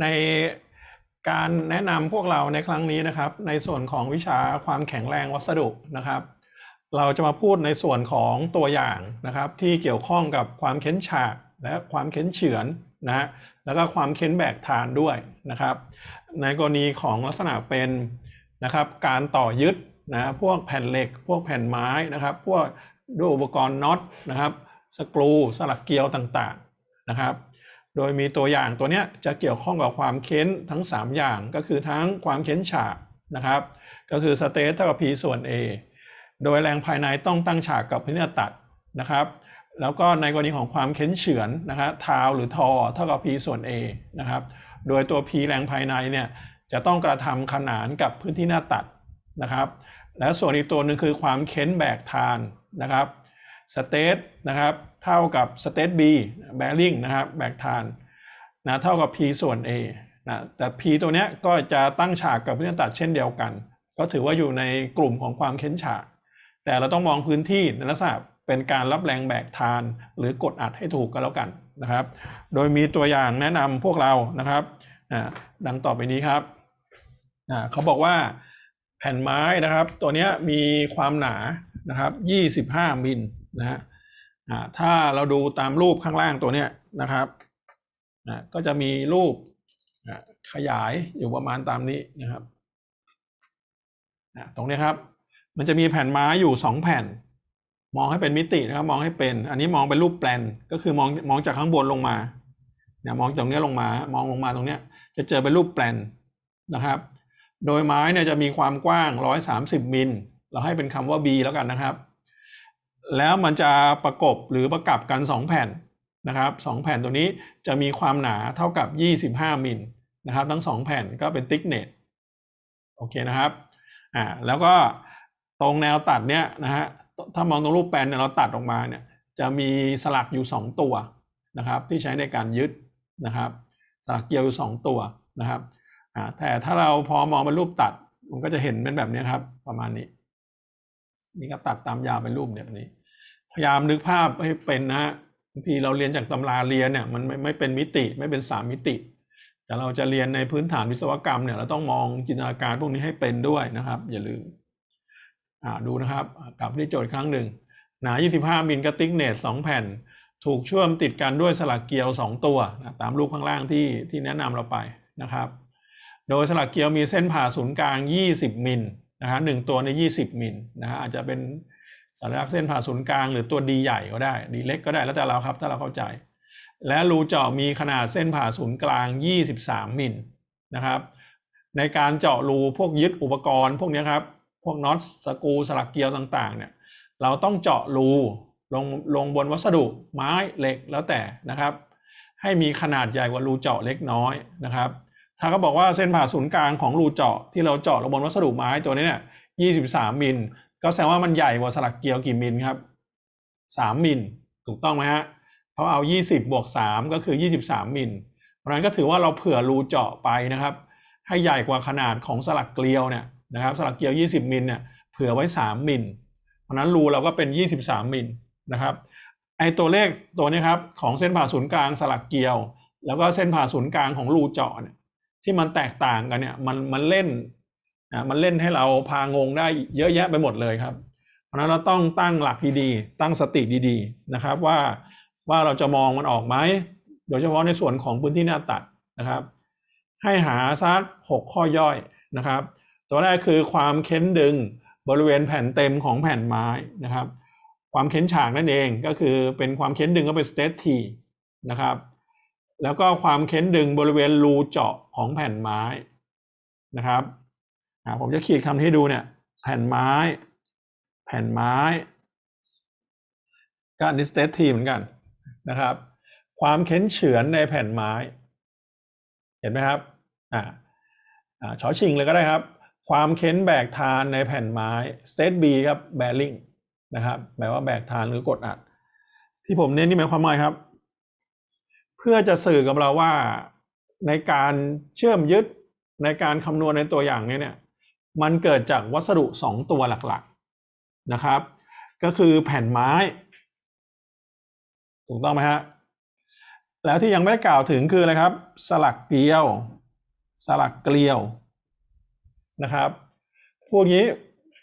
ในการแนะนำพวกเราในครั้งนี้นะครับในส่วนของวิชาความแข็งแรงวัสดุนะครับ เราจะมาพูดในส่วนของตัวอย่างนะครับ ที่เกี่ยวข้องกับความเค้นฉากและความเค้นเฉือนนะแล้วก็ความเค้นแบกฐานด้วยนะครับในกรณีของลักษณะเป็นนะครับการต่อยึดนะพวกแผ่นเหล็ก พวกแผ่นไม้นะครับ พวกด้วยอุปกรณ์น็อตนะครับสกรูสลักเกลียวต่างๆนะครับโดยมีตัวอย่างตัวเนี้ยจะเกี่ยวข้องกับความเค้นทั้ง 3 อย่างก็คือทั้งความเค้นฉากนะครับ ก็คือสเตทเท่ากับ p ส่วน a โดยแรงภายในต้องตั้งฉากกับพื้นตัดนะครับ แล้วก็ในกรณีของความเค้นเฉือนนะครับทาวหรือทอ เท่ากับ p ส่วน a นะครับโดยตัว p แรงภายในเนี่ยจะต้องกระทำขนานกับพื้นที่หน้าตัดนะครับ และส่วนอีกตัวหนึ่งคือความเค้นแบกทานนะครับสเตตนะครับ เท่ากับสเตตบีแบริ่งนะครับ แบกทาน นะเท่ากับ P ส่วน A นะแต่ P ตัวเนี้ยก็จะตั้งฉากกับพื้นตัดเช่นเดียวกัน ก็ถือว่าอยู่ในกลุ่มของความเค้นฉาก แต่เราต้องมองพื้นที่ในลักษณะเป็นการรับแรงแบกทาน หรือกดอัดให้ถูกก็แล้วกันนะครับ โดยมีตัวอย่างแนะนำพวกเรานะครับดังต่อไปนี้ครับเขาบอกว่าแผ่นไม้นะครับ ตัวนี้มีความหนานะครับ25มิลนะฮะถ้าเราดูตามรูปข้างล่างตัวเนี้ยนะครับ ก็จะมีรูปขยายอยู่ประมาณตามนี้นะครับ ตรงนี้ครับ มันจะมีแผ่นไม้อยู่สองแผ่น มองให้เป็นมิตินะครับ มองให้เป็น อันนี้มองเป็นรูปแปลน ก็คือมองมองจากข้างบนลงมาเนี่ยมองตรงนี้ลงมา มองลงมาตรงเนี้ย จะเจอเป็นรูปแปลนนะครับ โดยไม้เนี่ยจะมีความกว้างร้อยสามสิบมิล เราให้เป็นคำว่า B แล้วกันนะครับแล้วมันจะประกบหรือประกับกัน2แผ่นนะครับสแผ่นตัวนี้จะมีความหนาเท่ากับ 25มิลนะครับ ทั้ง 2 แผ่นก็เป็นติ๊กเน็ตโอเคนะครับอ่าแล้วก็ตรงแนวตัดเนี่ยนะฮะถ้ามองตรงรูปแป่นเนี่ยเราตัดออกมาเนี่ย จะมีสลักอยู่ 2 ตัวนะครับ ที่ใช้ในการยึดนะครับสลักเกลียวอยู่ 2 ตัวนะครับอ่าแต่ถ้าเราพอมองเป็นรูปตัดมันก็จะเห็นเป็นแบบนี้ครับประมาณนี้นี่ก็ตัดตามยาวเป็นรูปแบบนี้ยายามนึกภาพให้เป็นนะบางทีเราเรียนจากตำราเรียนเนี่ยมันไม่ไม่เป็นมิติไม่เป็นสามมิติ แต่เราจะเรียนในพื้นฐานวิศวกรรมเนี่ยเราต้องมองจินตนาการพวกนี้ให้เป็นด้วยนะครับ อย่าลืมอ่าดูนะครับกลับที่โจทย์ครั้งหนึ่งหนา 25มิลกระติกเนตสองแผ่น ถูกเชื่อมติดกันด้วยสลักเกลียว 2 ตัวนะตามรูปข้างล่างที่ที่แนะนำเราไปนะครับ โดยสลักเกลียวมีเส้นผ่าศูนย์กลาง 20มิลนะครหนึ่งตัวใน 20มิลนะฮะอาจจะเป็นสารลักษณ์เส้นผ่าศูนย์กลางหรือตัวดีใหญ่ก็ได้ดีเล็กก็ได้แล้วแต่เราครับถ้าเราเข้าใจ และรูเจาะมีขนาดเส้นผ่าศูนย์กลาง 23มิลนะครับ ในการเจาะรูพวกยึดอุปกรณ์ พวกนี้ครับพวกน็อตสกูสลักเกียวต่างๆเนี่ยเราต้องเจาะรูลงลงบนวัสดุไม้เหล็กแล้วแต่นะครับ ให้มีขนาดใหญ่กว่ารูเจาะเล็กน้อยนะครับ ถ้าเขาบอกว่าเส้นผ่าศูนย์กลางของรูเจาะที่เราเจาะลงบนวัสดุไม้ตัวนี้เนี่ย23มิลก็แสดงว่ามันใหญ่กว่าสลักเกียวกี่มิลครับ สามมิล ถูกต้องไหมฮะเขาเอา 20บวก3ก็คือ 23 มิล เพราะนั้นก็ถือว่าเราเผื่อรูเจาะไปนะครับ ให้ใหญ่กว่าขนาดของสลักเกลียวเนี่ยนะครับ สลักเกลียว20มิลเนี่ย เผื่อไว้ 3 มิล เพราะนั้นรูเราก็เป็น 23 มิลนะครับ ไอตัวเลขตัวนี้ครับ ของเส้นผ่าศูนย์กลาง สลักเกลียว แล้วก็เส้นผ่าศูนย์กลางของรูเจาะเนี่ย ที่มันแตกต่างกันเนี่ย มันมันเล่นนะมันเล่นให้เราพางงได้เยอะแยะไปหมดเลยครับ เพราะนั้นเราต้องตั้งหลักดีๆตั้งสติดีๆ นะครับ ว่าว่าเราจะมองมันออกไหมโดยเฉพาะในส่วนของพื้นที่หน้าตัดนะครับ ให้หาซัก6ข้อย่อยนะครับ ตัวแรกคือความเค้นดึงบริเวณแผ่นเต็มของแผ่นไม้นะครับ ความเค้นฉาก นั่นเองก็คือเป็นความเค้นดึงก็เป็นสเตตทีนะครับ แล้วก็ความเค้นดึงบริเวณรูเจาะของแผ่นไม้นะครับผมจะขีดคำที่ดูเนี่ย แผ่นไม้ แผ่นไม้ก็ a d m i n i s t r a t i เหมือนกัน นะครับ ความเข้นเฉือนในแผ่นไม้ เห็นไหมครับอ่าอ่าชอชิงเลยก็ได้ครับ ความเข้นแบกทานในแผ่นไม้ state B ครับ bearing นะครับแปลว่าแบกทานหรือกดอัดที่ผมเน้นนี่หมายความว่าครับ เพื่อจะสื่อกับเราว่า ในการเชื่อมยึดในการคำนวณในตัวอย่างนี้เนี่ยมันเกิดจากวัสดุ 2 ตัวหลักๆนะครับ ก็คือแผ่นไม้ ถูกต้องไหมฮะ แล้วที่ยังไม่ได้กล่าวถึงคืออะไรครับ สลักเกลียว สลักเกลียวนะครับ พวกนี้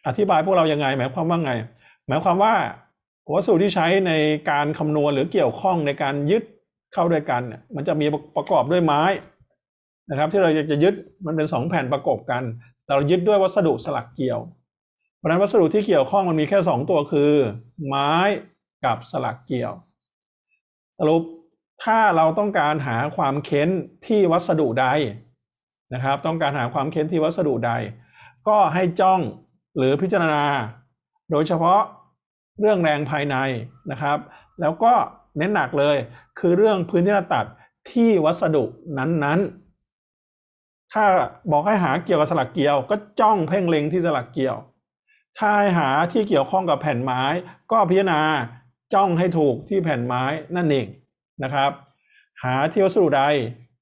อธิบายพวกเรายังไงหมายความว่าไง หมายความว่าวัสดุที่ใช้ในการคำนวณหรือเกี่ยวข้องในการยึดเข้าด้วยกันมันจะมีประกอบด้วยไม้นะครับ ที่เราจะยึดมันเป็นสองแผ่นประกอบกันเรายึดด้วยวัสดุสลักเกี่ยว เพราะนั้นวัสดุที่เกี่ยวข้องมันมีแค่ 2 ตัวคือ ไม้กับสลักเกี่ยว สรุปถ้าเราต้องการหาความเค้นที่วัสดุใดนะครับ ต้องการหาความเค้นที่วัสดุใด ก็ให้จ้องหรือพิจารณาโดยเฉพาะเรื่องแรงภายในนะครับ แล้วก็เน้นหนักเลยคือเรื่องพื้นที่ตัดที่วัสดุนั้นๆถ้าบอกให้หาเกี่ยวกับสลักเกี่ยวก็จ้องเพ่งเล็งที่สลักเกี่ยว ถ้าให้หาที่เกี่ยวข้องกับแผ่นไม้ก็พิจารณาจ้องให้ถูกที่แผ่นไม้นั่นเองนะครับ หาที่วัสดุใด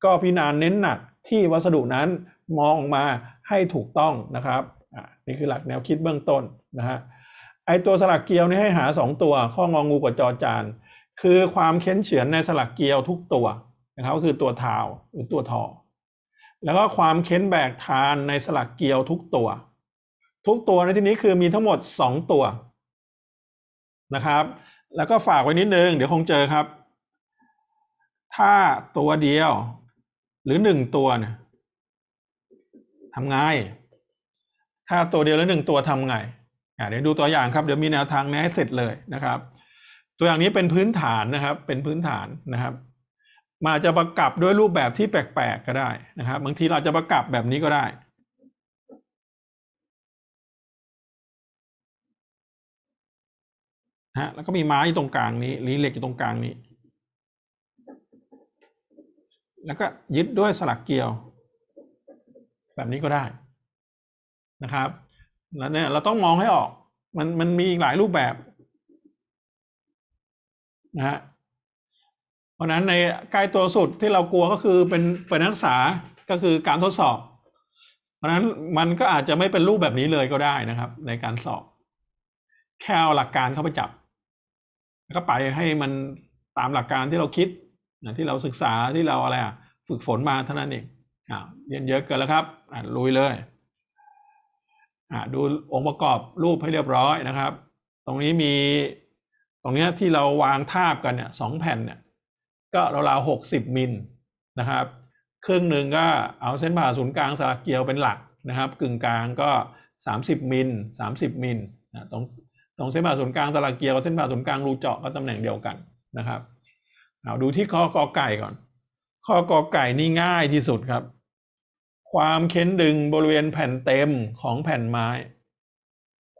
ก็พิจารณาเน้นหนักที่วัสดุนั้นมองมาให้ถูกต้องนะครับนี่คือหลักแนวคิดเบื้องต้นนะฮะ ไอตัวสลักเกียวนี่ให้หา2ตัวข้ององูกับจอจาน คือความเค้นเฉือนในสลักเกียวทุกตัวนะครับก็คือตัวเท้าหรือตัวทอแล้วก็ความเค้นแบกทานในสลักเกียวทุกตัว ทุกตัวใน ที่นี้คือมีทั้งหมดสองตัวนะครับ แล้วก็ฝากไว้นิดนึง เดี๋ยวคงเจอครับ ถ้าตัวเดียวหรือหนึ่งตัวเนี่ยทำไงถ้าตัวเดียวหรือหนึ่งตัวทำไงเดี๋ยวดูตัวอย่างครับเดี๋ยวมีแนวทางแนะ้เสร็จเลยนะครับ ตัวอย่างนี้เป็นพื้นฐานนะครับ เป็นพื้นฐานนะครับมันอาจจะประกับด้วยรูปแบบที่แปลกๆก็ได้นะครับบางทีเราจะประกับแบบนี้ก็ได้ฮะแล้วก็มีไม้อยู่ตรงกลางนี้ืีเหล็กอยู่ตรงกลางนี้ แล้วก็ยึดด้วยสลักเกลียว แบบนี้ก็ได้นะครับแล้วเนี่ย เราต้องมองให้ออก มันมันมีอีกหลายรูปแบบนะฮะเพราะนั้นในใกล้ตัวสุดที่เรากลัวก็คือเป็นเป็นนักศึกษาก็คือการทดสอบ เพราะนั้นมันก็อาจจะไม่เป็นรูปแบบนี้เลยก็ได้นะครับ ในการสอบ แค่เอาหลักการเข้าไปจับ แล้วก็ไปให้มันตามหลักการที่เราคิดนะที่เราศึกษาที่เราอะไรอ่ะฝึกฝนมาเท่านั้นเองอ่าเรียนเยอะเกินแล้วครับอ่าลุยเลยอ่าดูองค์ประกอบรูปให้เรียบร้อยนะครับ ตรงนี้มีตรงเนี้ยที่เราวางทาบกันเนี่ยสองแผ่นเนี่ยก็ราวๆหกสิบมิลนะครับ ครึ่งหนึ่งก็เอาเส้นผ่าศูนย์กลางสระเกลียวเป็นหลักนะครับ กึ่งกลางก็สามสิบมิลสามสิบลนะตรงตรงเส้นผ่าศูนย์กลางสระเกลียวกับเส้นผ่าศูนย์กลางรูเจาะก็ตำแหน่งเดียวกันนะครับเอาดูที่ข้อกอไก่ก่อน ข้อกอไก่นี่ง่ายที่สุดครับ ความเค้นดึงบริเวณแผ่นเต็มของแผ่นไม้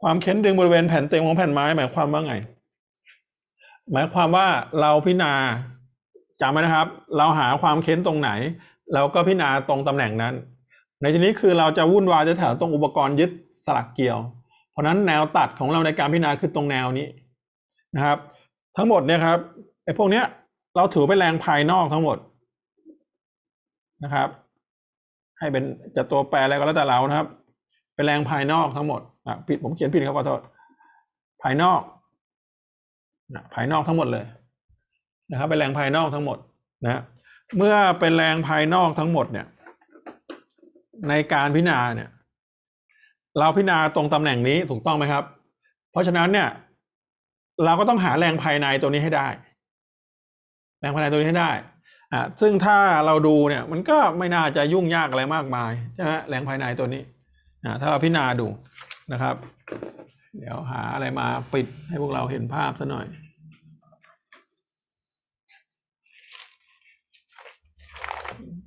ความเค้นดึงบริเวณแผ่นเต็มของแผ่นไม้หมายความว่าไง หมายความว่าเราพิจารณาจำไว้นะครับ เราหาความเค้นตรงไหนเราก็พิจารณาตรงตำแหน่งนั้น ในที่นี้คือเราจะวุ่นวายจแถวตรงอุปกรณ์ยึดสลักเกี่ยว เพราะนั้นแนวตัดของเราในการพิจารณาคือตรงแนวนี้นะครับ ทั้งหมดเนี่ยครับไอ้พวกเนี้ยเราถือเป็นแรงภายนอกทั้งหมดนะครับ ให้เป็นจะตัวแปรอะไรก็แล้วแต่เรานะครับ เป็นแรงภายนอกทั้งหมดอ่ะผิดผมเขียนผิดครับขอโทษภายนอกภายนอกทั้งหมดเลยนะครับเป็นแรงภายนอกทั้งหมดนะ เมื่อเป็นแรงภายนอกทั้งหมดเนี่ย ในการพิจารณาเนี่ย เราพิจารณาตรงตำแหน่งนี้ถูกต้องไหมครับ เพราะฉะนั้นเนี่ย เราก็ต้องหาแรงภายในตัวนี้ให้ได้ แรงภายในตัวนี้ให้ได้อ่าซึ่งถ้าเราดูเนี่ยมันก็ไม่น่าจะยุ่งยากอะไรมากมายใช่ไหมแรงภายในตัวนี้อ่าถ้าเราพิจารณาดูนะครับ เดี๋ยวหาอะไรมาปิดให้พวกเราเห็นภาพซะหน่อย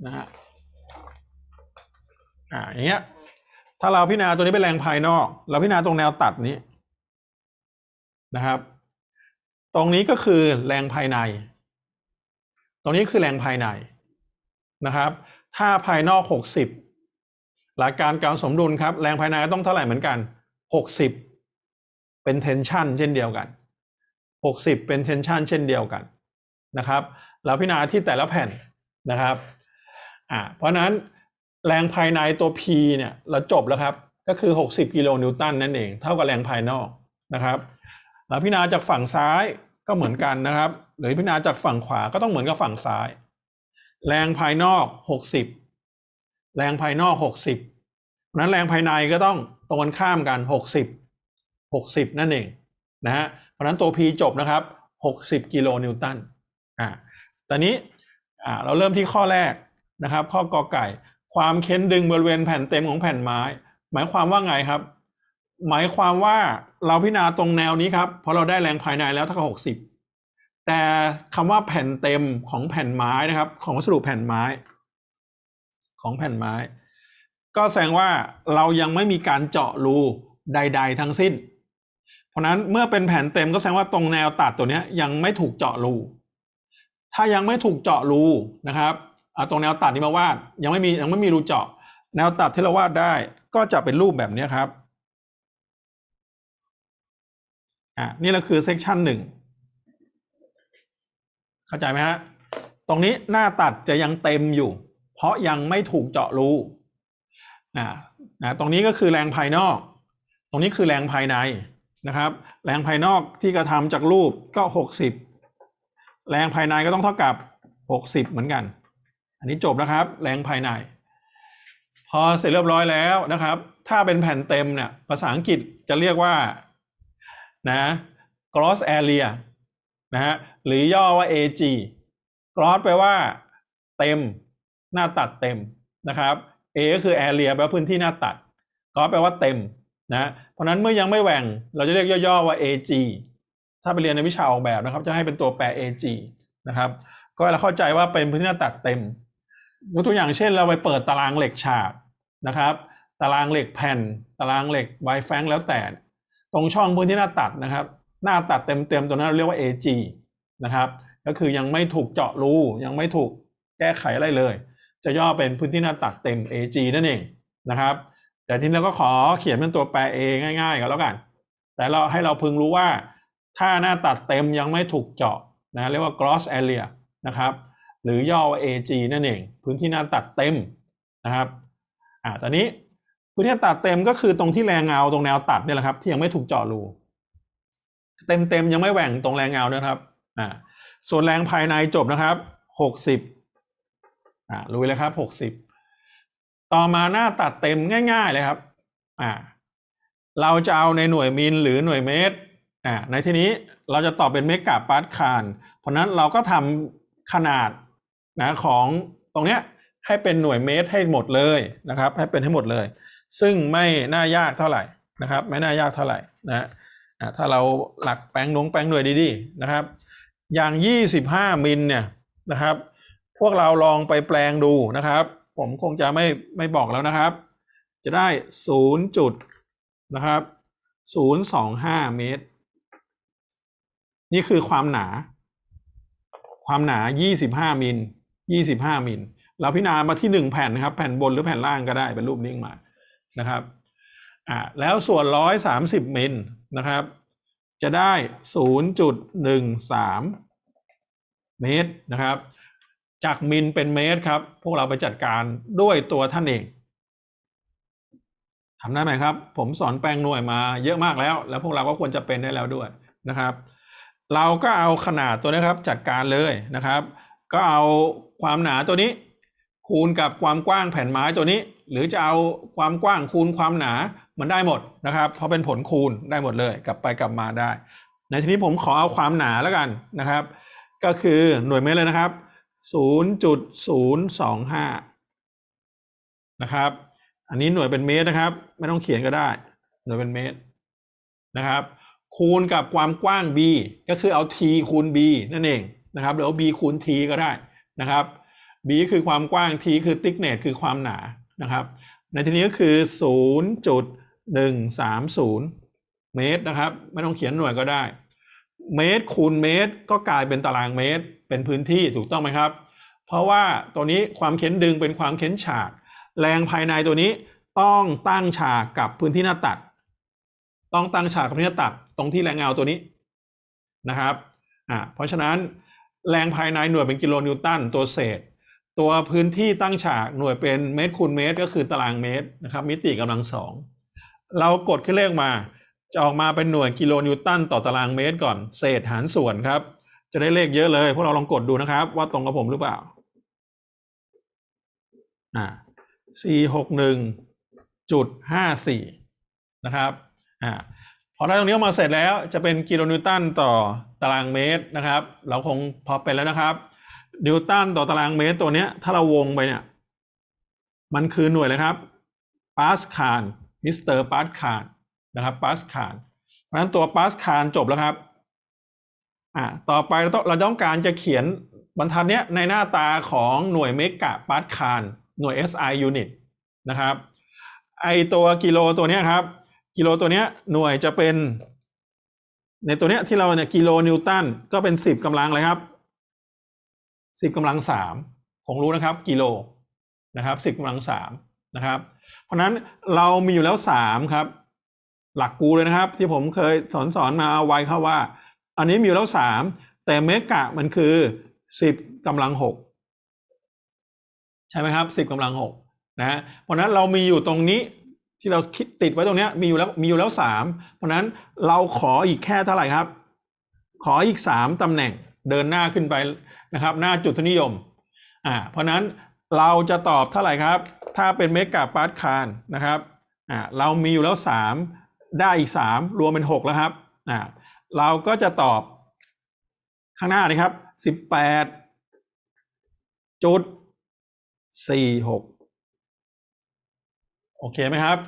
นะฮะ อ่าอย่างเงี้ย ถ้าเราพิจารณาตัวนี้เป็นแรงภายนอก เราพิจารณาตรงแนวตัดนี้นะครับ ตรงนี้ก็คือแรงภายใน ตรงนี้คือแรงภายในนะครับ ถ้าภายนอกหกสิบหลักการการสมดุลครับ แรงภายในต้องเท่าไหร่เหมือนกันหกสิบเป็น tension เช่นเดียวกันหกสิบเป็น tension เช่นเดียวกันนะครับ เราพิจารณาที่แต่ละแผ่นนะครับอ่าเพราะนั้นแรงภายในตัว P เนี่ยเราจบแล้วครับก็คือ 60กิโลนิวตันนั่นเองเท่ากับแรงภายนอกนะครับแล้วพิจารณาจากฝั่งซ้ายก็เหมือนกันนะครับ หรือพิจารณาจากฝั่งขวาก็ต้องเหมือนกับฝั่งซ้าย แรงภายนอก 60 แรงภายนอก 60 เพราะนั้นแรงภายในก็ต้องตรงกันข้ามกัน 60 60 นั่นเองนะฮะเพราะนั้นตัว P จบนะครับ 60กิโลนิวตันอ่าตอนนี้อ่าเราเริ่มที่ข้อแรกนะครับข้อกอไก่ความเค้นดึงบริเวณแผ่นเต็มของแผ่นไม้ หมายความว่าไงครับ หมายความว่าเราพิจารณาตรงแนวนี้ครับเพราะเราได้แรงภายในแล้วเท่ากับหกสิบแต่คำว่าแผ่นเต็มของแผ่นไม้นะครับ ของวัสดุแผ่นไม้ ของแผ่นไม้ ก็แสดงว่าเรายังไม่มีการเจาะรูใดๆทั้งสิ้น เพราะนั้นเมื่อเป็นแผ่นเต็มก็แสดงว่าตรงแนวตัดตัวนี้ยังไม่ถูกเจาะรูถ้ายังไม่ถูกเจาะรูนะครับเอาตรงแนวตัดนี้มาวาดยังไม่มียังไม่มีรูเจาะแนวตัดที่เราวาดได้ก็จะเป็นรูปแบบนี้ครับอ่ะนี่เราคือเซกชันหนึ่งเข้าใจไหมฮะตรงนี้หน้าตัดจะยังเต็มอยู่ เพราะยังไม่ถูกเจาะรูอ่นะตรงนี้ก็คือแรงภายนอก ตรงนี้คือแรงภายในนะครับ แรงภายนอกที่กระทำจากรูปก็หกสิบแรงภายในก็ต้องเท่ากับหกสิบเหมือนกันอันนี้จบนะครับแรงภายใน พอเสร็จเรียบร้อยแล้วนะครับถ้าเป็นแผ่นเต็มเนี่ยภาษาอังกฤษจะเรียกว่านะ gross area นะฮะหรือย่อว่า AG gross แปลว่าเต็มหน้าตัดเต็มนะครับ A ก็คือ area แปลว่าพื้นที่หน้าตัด gross แปลว่าเต็มนะเพราะนั้นเมื่อยังไม่แหว่งเราจะเรียกย่อๆว่า AG ถ้าไปเรียนในวิชาออกแบบนะครับจะให้เป็นตัวแปร AG นะครับก็เราเข้าใจว่าเป็นพื้นที่หน้าตัดเต็มยกตัวอย่างเช่น เราไปเปิดตารางเหล็กฉากนะครับ ตารางเหล็กแผ่น ตารางเหล็กไวแฟงแล้วแต่ตรงช่องพื้นที่หน้าตัดนะครับ หน้าตัดเต็มๆตัวนั้นเราเรียกว่า AG นะครับก็คือยังไม่ถูกเจาะรูยังไม่ถูกแก้ไขอะไรเลย จะย่อเป็นพื้นที่หน้าตัดเต็ม AG นั่นเองนะครับ แต่ทีนี้เราก็ขอเขียนเป็นตัวแปร A ง่ายๆก็แล้วกัน แต่เราให้เราพึงรู้ว่าถ้าหน้าตัดเต็มยังไม่ถูกเจาะนะเรียกว่า cross area นะครับหรือย่อว่า AG นั่นเองพื้นที่หน้าตัดเต็มนะครับอ่าตอนนี้พื้นที่ตัดเต็ม ก็คือตรงที่แรงเงาตรงแนวตัดเนี่ยแหละครับที่ยังไม่ถูกเจาะรู เต็มเต็มยังไม่แหว่งตรงแรงเงานะยครับอ่าส่วนแรงภายในจบนะครับหกสิบอ่ารู้เลยครับหกสิบ ต่อมาหน้าตัดเต็มง่ายๆเลยครับอ่าเราจะเอาในหน่วยมิลหรือหน่วยเมตรอ่าในที่นี้เราจะตอบเป็นเมกะปาสคาลเพราะนั้นเราก็ทำขนาดนะของตรงเนี้ยให้เป็นหน่วยเมตรให้หมดเลยนะครับ ให้เป็นให้หมดเลย ซึ่งไม่น่ายากเท่าไหร่นะครับไม่น่ายากเท่าไหร่นะถ้าเราหลักแปลงนงแปลงหน่วยดีๆนะครับ อย่าง 25 มิลเนี่ยนะครับ พวกเราลองไปแปลงดูนะครับ ผมคงจะไม่ไม่บอกแล้วนะครับ จะได้0จุดนะครับ025 เมตร นี่คือความหนา ความหนา 25 มิลยี่สิบห้ามิล เราพิจารณามาที่หนึ่งแผ่นนะครับ แผ่นบนหรือแผ่นล่างก็ได้เป็นรูปนิ่งมานะครับอ่าแล้วส่วนร้อยสามสิบมิลนะครับ จะได้ศูนย์จุดหนึ่งสามเมตรนะครับ จากมิลเป็นเมตรครับ พวกเราไปจัดการด้วยตัวท่านเองทำได้ไหมครับ ผมสอนแปลงหน่วยมาเยอะมากแล้ว แล้วพวกเราก็ควรจะเป็นได้แล้วด้วยนะครับ เราก็เอาขนาดตัวนี้ครับจัดการเลยนะครับ ก็เอาความหนาตัวนี้คูณกับความกว้างแผ่นไม้ตัวนี้ หรือจะเอาความกว้างคูณความหนามันได้หมดนะครับ เพราะเป็นผลคูณได้หมดเลย กลับไปกลับมาได้ ในทีนี้ผมขอเอาความหนาแล้วกันนะครับ ก็คือหน่วยเมตรเลยนะครับ 0.025นะครับอันนี้หน่วยเป็นเมตรนะครับ ไม่ต้องเขียนก็ได้ หน่วยเป็นเมตรนะครับ คูณกับความกว้าง b ก็คือเอา t คูณ b นั่นเองนะครับหรือเอา b คูณ t ก็ได้นะครับ b คือความกว้าง t คือ thickness คือความหนานะครับ ในที่นี้ก็คือ 0.130 เมตรนะครับ ไม่ต้องเขียนหน่วยก็ได้ เมตรคูณเมตรก็กลายเป็นตารางเมตร เป็นพื้นที่ถูกต้องไหมครับ เพราะว่าตัวนี้ความเข็นดึงเป็นความเข็นฉาก แรงภายในตัวนี้ต้องตั้งฉากกับพื้นที่หน้าตัด ต้องตั้งฉากกับพื้นที่หน้าตัดตรงที่แรงเงาตัวนี้นะครับอ่าเพราะฉะนั้นแรงภายในหน่วยเป็นกิโลนิวตันตัวเศษ ตัวพื้นที่ตั้งฉากหน่วยเป็นเมตรคูณเมตรก็คือตารางเมตรนะครับมิติกำลังสองเรากดขึ้นเลขมา จะออกมาเป็นหน่วยกิโลนิวตันต่อตารางเมตรก่อน เศษหารส่วนครับ จะได้เลขเยอะเลยพวกเราลองกดดูนะครับว่าตรงกับผมหรือเปล่าอ่าสี่หกหนึ่งจุดห้าสี่นะครับอ่าพอได้ตรงนี้ออกมาเสร็จแล้วจะเป็นกิโลนิวตันต่อตารางเมตรนะครับ เราคงพอเป็นแล้วนะครับนิวตันต่อตารางเมตรตัวเนี้ย ถ้าเราวงไปเนี่ยมันคือหน่วยเลยครับปาสคาลมิสเตอร์ปาสคาลนะครับปาสคาลเพราะฉะนั้นตัวปาสคาลจบแล้วครับอ่าต่อไปเราต้องเราต้องการจะเขียนบรรทัดเนี้ยในหน้าตาของหน่วยเมกะปาสคาลหน่วย SI unit นะครับไอตัวกิโลตัวเนี้ยครับกิโลตัวเนี้ยหน่วยจะเป็น ในตัวเนี้ยที่เราเนี่ยกิโลนิวตันก็เป็นสิบกำลังเลยครับสิบกำลังสามคงรู้นะครับ กิโลนะครับสิบกำลังสามนะครับ เพราะนั้นเรามีอยู่แล้วสามครับ หลักกูเลยนะครับ ที่ผมเคยสอนสอนมาไว้ครับว่า อันนี้มีอยู่แล้วสามแต่เมกะมันคือสิบกำลังหกใช่ไหมครับสิบกำลังหกนะ เพราะนั้นเรามีอยู่ตรงนี้ที่เราคิดติดไว้ตรงนี้มีอยู่แล้วมีอยู่แล้วสามเพราะนั้นเราขออีกแค่เท่าไหร่ครับ ขออีกสามตำแหน่งเดินหน้าขึ้นไปนะครับหน้าจุดสนิยมอ่าเพราะนั้นเราจะตอบเท่าไหร่ครับ ถ้าเป็นเมกะปาร์ตคานนะครับอ่าเรามีอยู่แล้วสามได้อีกสามรวมเป็นหกแล้วครับอ่าเราก็จะตอบข้างหน้านะครับสิบแปดจุดสี่หกโอเคไหมครับ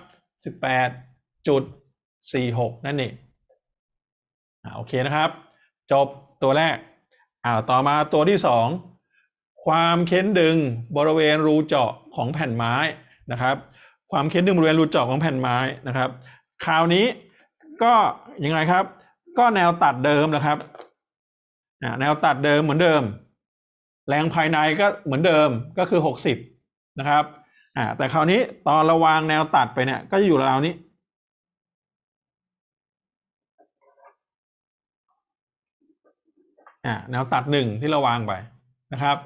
สิบแปดจุดสี่หกนั่นเองอ่าโอเคนะครับ จบตัวแรก อ่าต่อมาตัวที่สอง ความเค้นดึงบริเวณรูเจาะของแผ่นไม้นะครับ ความเค้นดึงบริเวณรูเจาะของแผ่นไม้นะครับ คราวนี้ก็ยังไงครับ ก็แนวตัดเดิมนะครับแนวตัดเดิมเหมือนเดิม แรงภายในก็เหมือนเดิมก็คือ 60 นะครับ่าแต่คราวนี้ตอนระวางแนวตัดไปเนี่ยก็จะอยู่ราวนี้อ่าแนวตัดหนึ่งที่เราวางไปนะครับ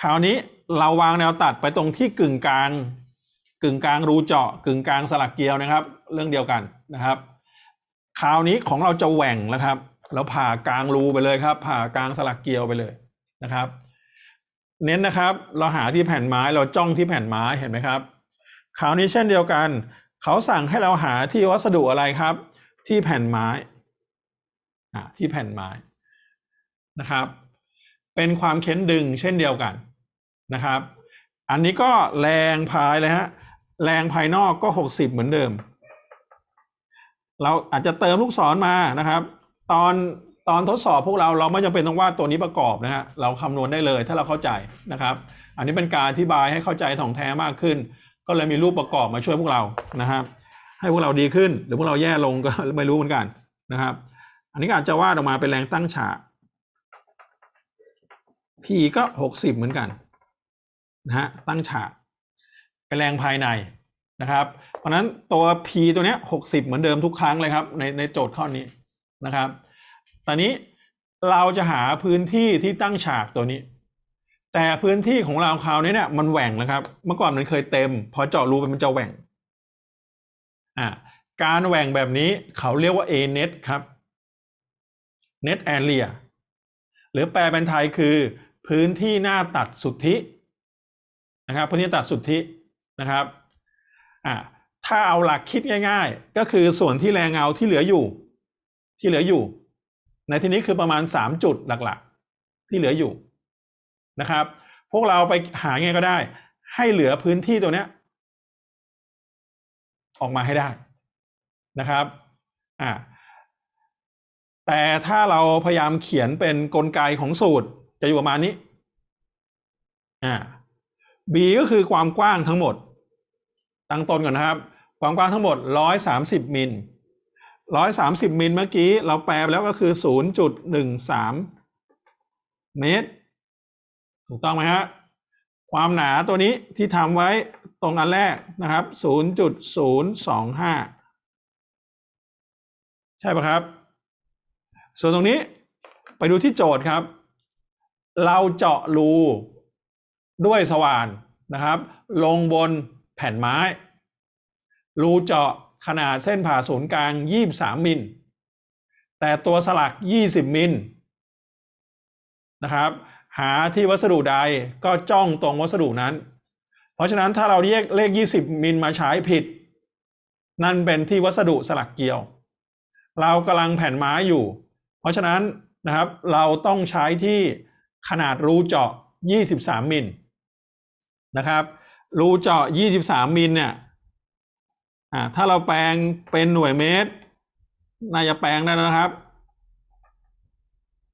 คราวนี้เราวางแนวตัดไปตรงที่กึ่งกลาง กึ่งกลางรูเจาะกึ่งกลางสลักเกลียวนะครับ เรื่องเดียวกันนะครับ คราวนี้ของเราจะแหว่งแล้วครับ แล้วผ่ากลางรูไปเลยครับ ผ่ากลางสลักเกลียวไปเลยนะครับเน้นนะครับ เราหาที่แผ่นไม้ เราจ้องที่แผ่นไม้ เห็นไหมครับคราวนี้เช่นเดียวกัน เขาสั่งให้เราหาที่วัสดุอะไรครับ ที่แผ่นไม้ ที่แผ่นไม้ นะครับ เป็นความเข็นดึงเช่นเดียวกันนะครับ อันนี้ก็แรงภายเลยฮะ แรงภายนอกก็หกสิบเหมือนเดิม เราอาจจะเติมลูกศรมานะครับ ตอนตอนทดสอบพวกเราเราไม่จำเป็นต้องวาดตัวนี้ประกอบนะฮะเราคำนวณได้เลยถ้าเราเข้าใจนะครับ อันนี้เป็นการอธิบายให้เข้าใจถ่องแท้มากขึ้น ก็เลยมีรูปประกอบมาช่วยพวกเรานะครับให้พวกเราดีขึ้นหรือพวกเราแย่ลงก็ไม่รู้เหมือนกันนะครับ อันนี้อาจจะวาดออกมาเป็นแรงตั้งฉาก P ก็หกสิบเหมือนกันนะฮะตั้งฉากเป็นแรงภายในนะครับ เพราะนั้นตัว P ตัวเนี้ยหกสิบเหมือนเดิมทุกครั้งเลยครับในในโจทย์ข้อนี้นะครับตอนนี้เราจะหาพื้นที่ที่ตั้งฉากตัวนี้ แต่พื้นที่ของเราคราวนี้เนี่ย มันแหว่งนะครับ เมื่อก่อนมันเคยเต็มพอเจาะรูไปมันจะแหว่งอ่าการแหว่งแบบนี้เขาเรียกว่า A net ครับ net area หรือแปลเป็นไทยคือพื้นที่หน้าตัดสุทธินะครับพื้นที่ตัดสุทธินะครับอ่าถ้าเอาหลักคิดง่ายๆ ก็คือส่วนที่แรงเงาที่เหลืออยู่ ที่เหลืออยู่ในที่นี้คือประมาณสามจุดหลักๆที่เหลืออยู่นะครับ พวกเราไปหาไงก็ได้ ให้เหลือพื้นที่ตัวเนี้ย ออกมาให้ได้นะครับ อ่า แต่ถ้าเราพยายามเขียนเป็นนกลไกของสูตรจะอยู่ประมาณนี้อ่า b ก็คือความกว้างทั้งหมด ตั้งต้นก่อนนะครับ ความกว้างทั้งหมดร้อยสามสิบมิลร้อยสามสิบมิลเมื่อกี้เราแปลแล้วก็คือศูนย์จุดหนึ่งสามเมตรถูกต้องไหมฮะความหนาตัวนี้ที่ทำไว้ตรงอันแรกนะครับศูนย์จุดศูนย์สองห้าใช่ปะครับ ส่วนตรงนี้ไปดูที่โจทย์ครับ เราเจาะรูด้วยสว่านนะครับ ลงบนแผ่นไม้ รูเจาะขนาดเส้นผ่าศูนย์กลาง 23มิล แต่ตัวสลัก 20มิลนะครับ หาที่วัสดุใด ก็จ้องตรงวัสดุนั้น เพราะฉะนั้นถ้าเรา เรียกเลข20มิลมาใช้ผิด นั่นเป็นที่วัสดุสลักเกลียว เรากำลังแผ่นไม้อยู่ เพราะฉะนั้นนะครับ เราต้องใช้ที่ขนาดรูเจาะ23มิลนะครับ รูเจาะ23มิลเนี่ย่าถ้าเราแปลงเป็นหน่วยเมตรน่าจะแปลงได้นะครับ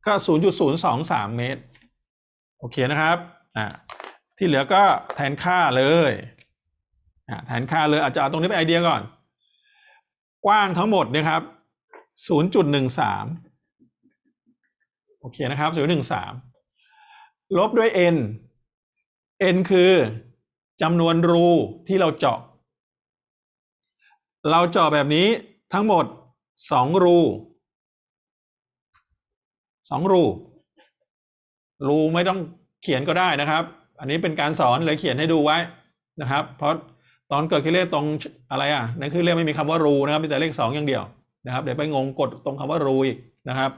ก็ 0.023 เมตรโอเคนะครับอ่าที่เหลือก็แทนค่าเลยอ่าแทนค่าเลยอาจจะเอาตรงนี้เป็นไอเดียก่อน กว้างทั้งหมดนะครับ 0.13 โอเคนะครับ 0.13 ลบด้วย n n คือจำนวนรูที่เราเจาะเราเจาะแบบนี้ทั้งหมดสองรูสองรู รูไม่ต้องเขียนก็ได้นะครับ อันนี้เป็นการสอน เลยเขียนให้ดูไว้นะครับ เพราะตอนเกิดคิดเลขตรงอะไรอ่ะในคือเลขไม่มีคำว่ารูนะครับ มีแต่เลขสองอย่างเดียวนะครับ เดี๋ยวไปงงกดตรงคำว่ารูอีกนะครับ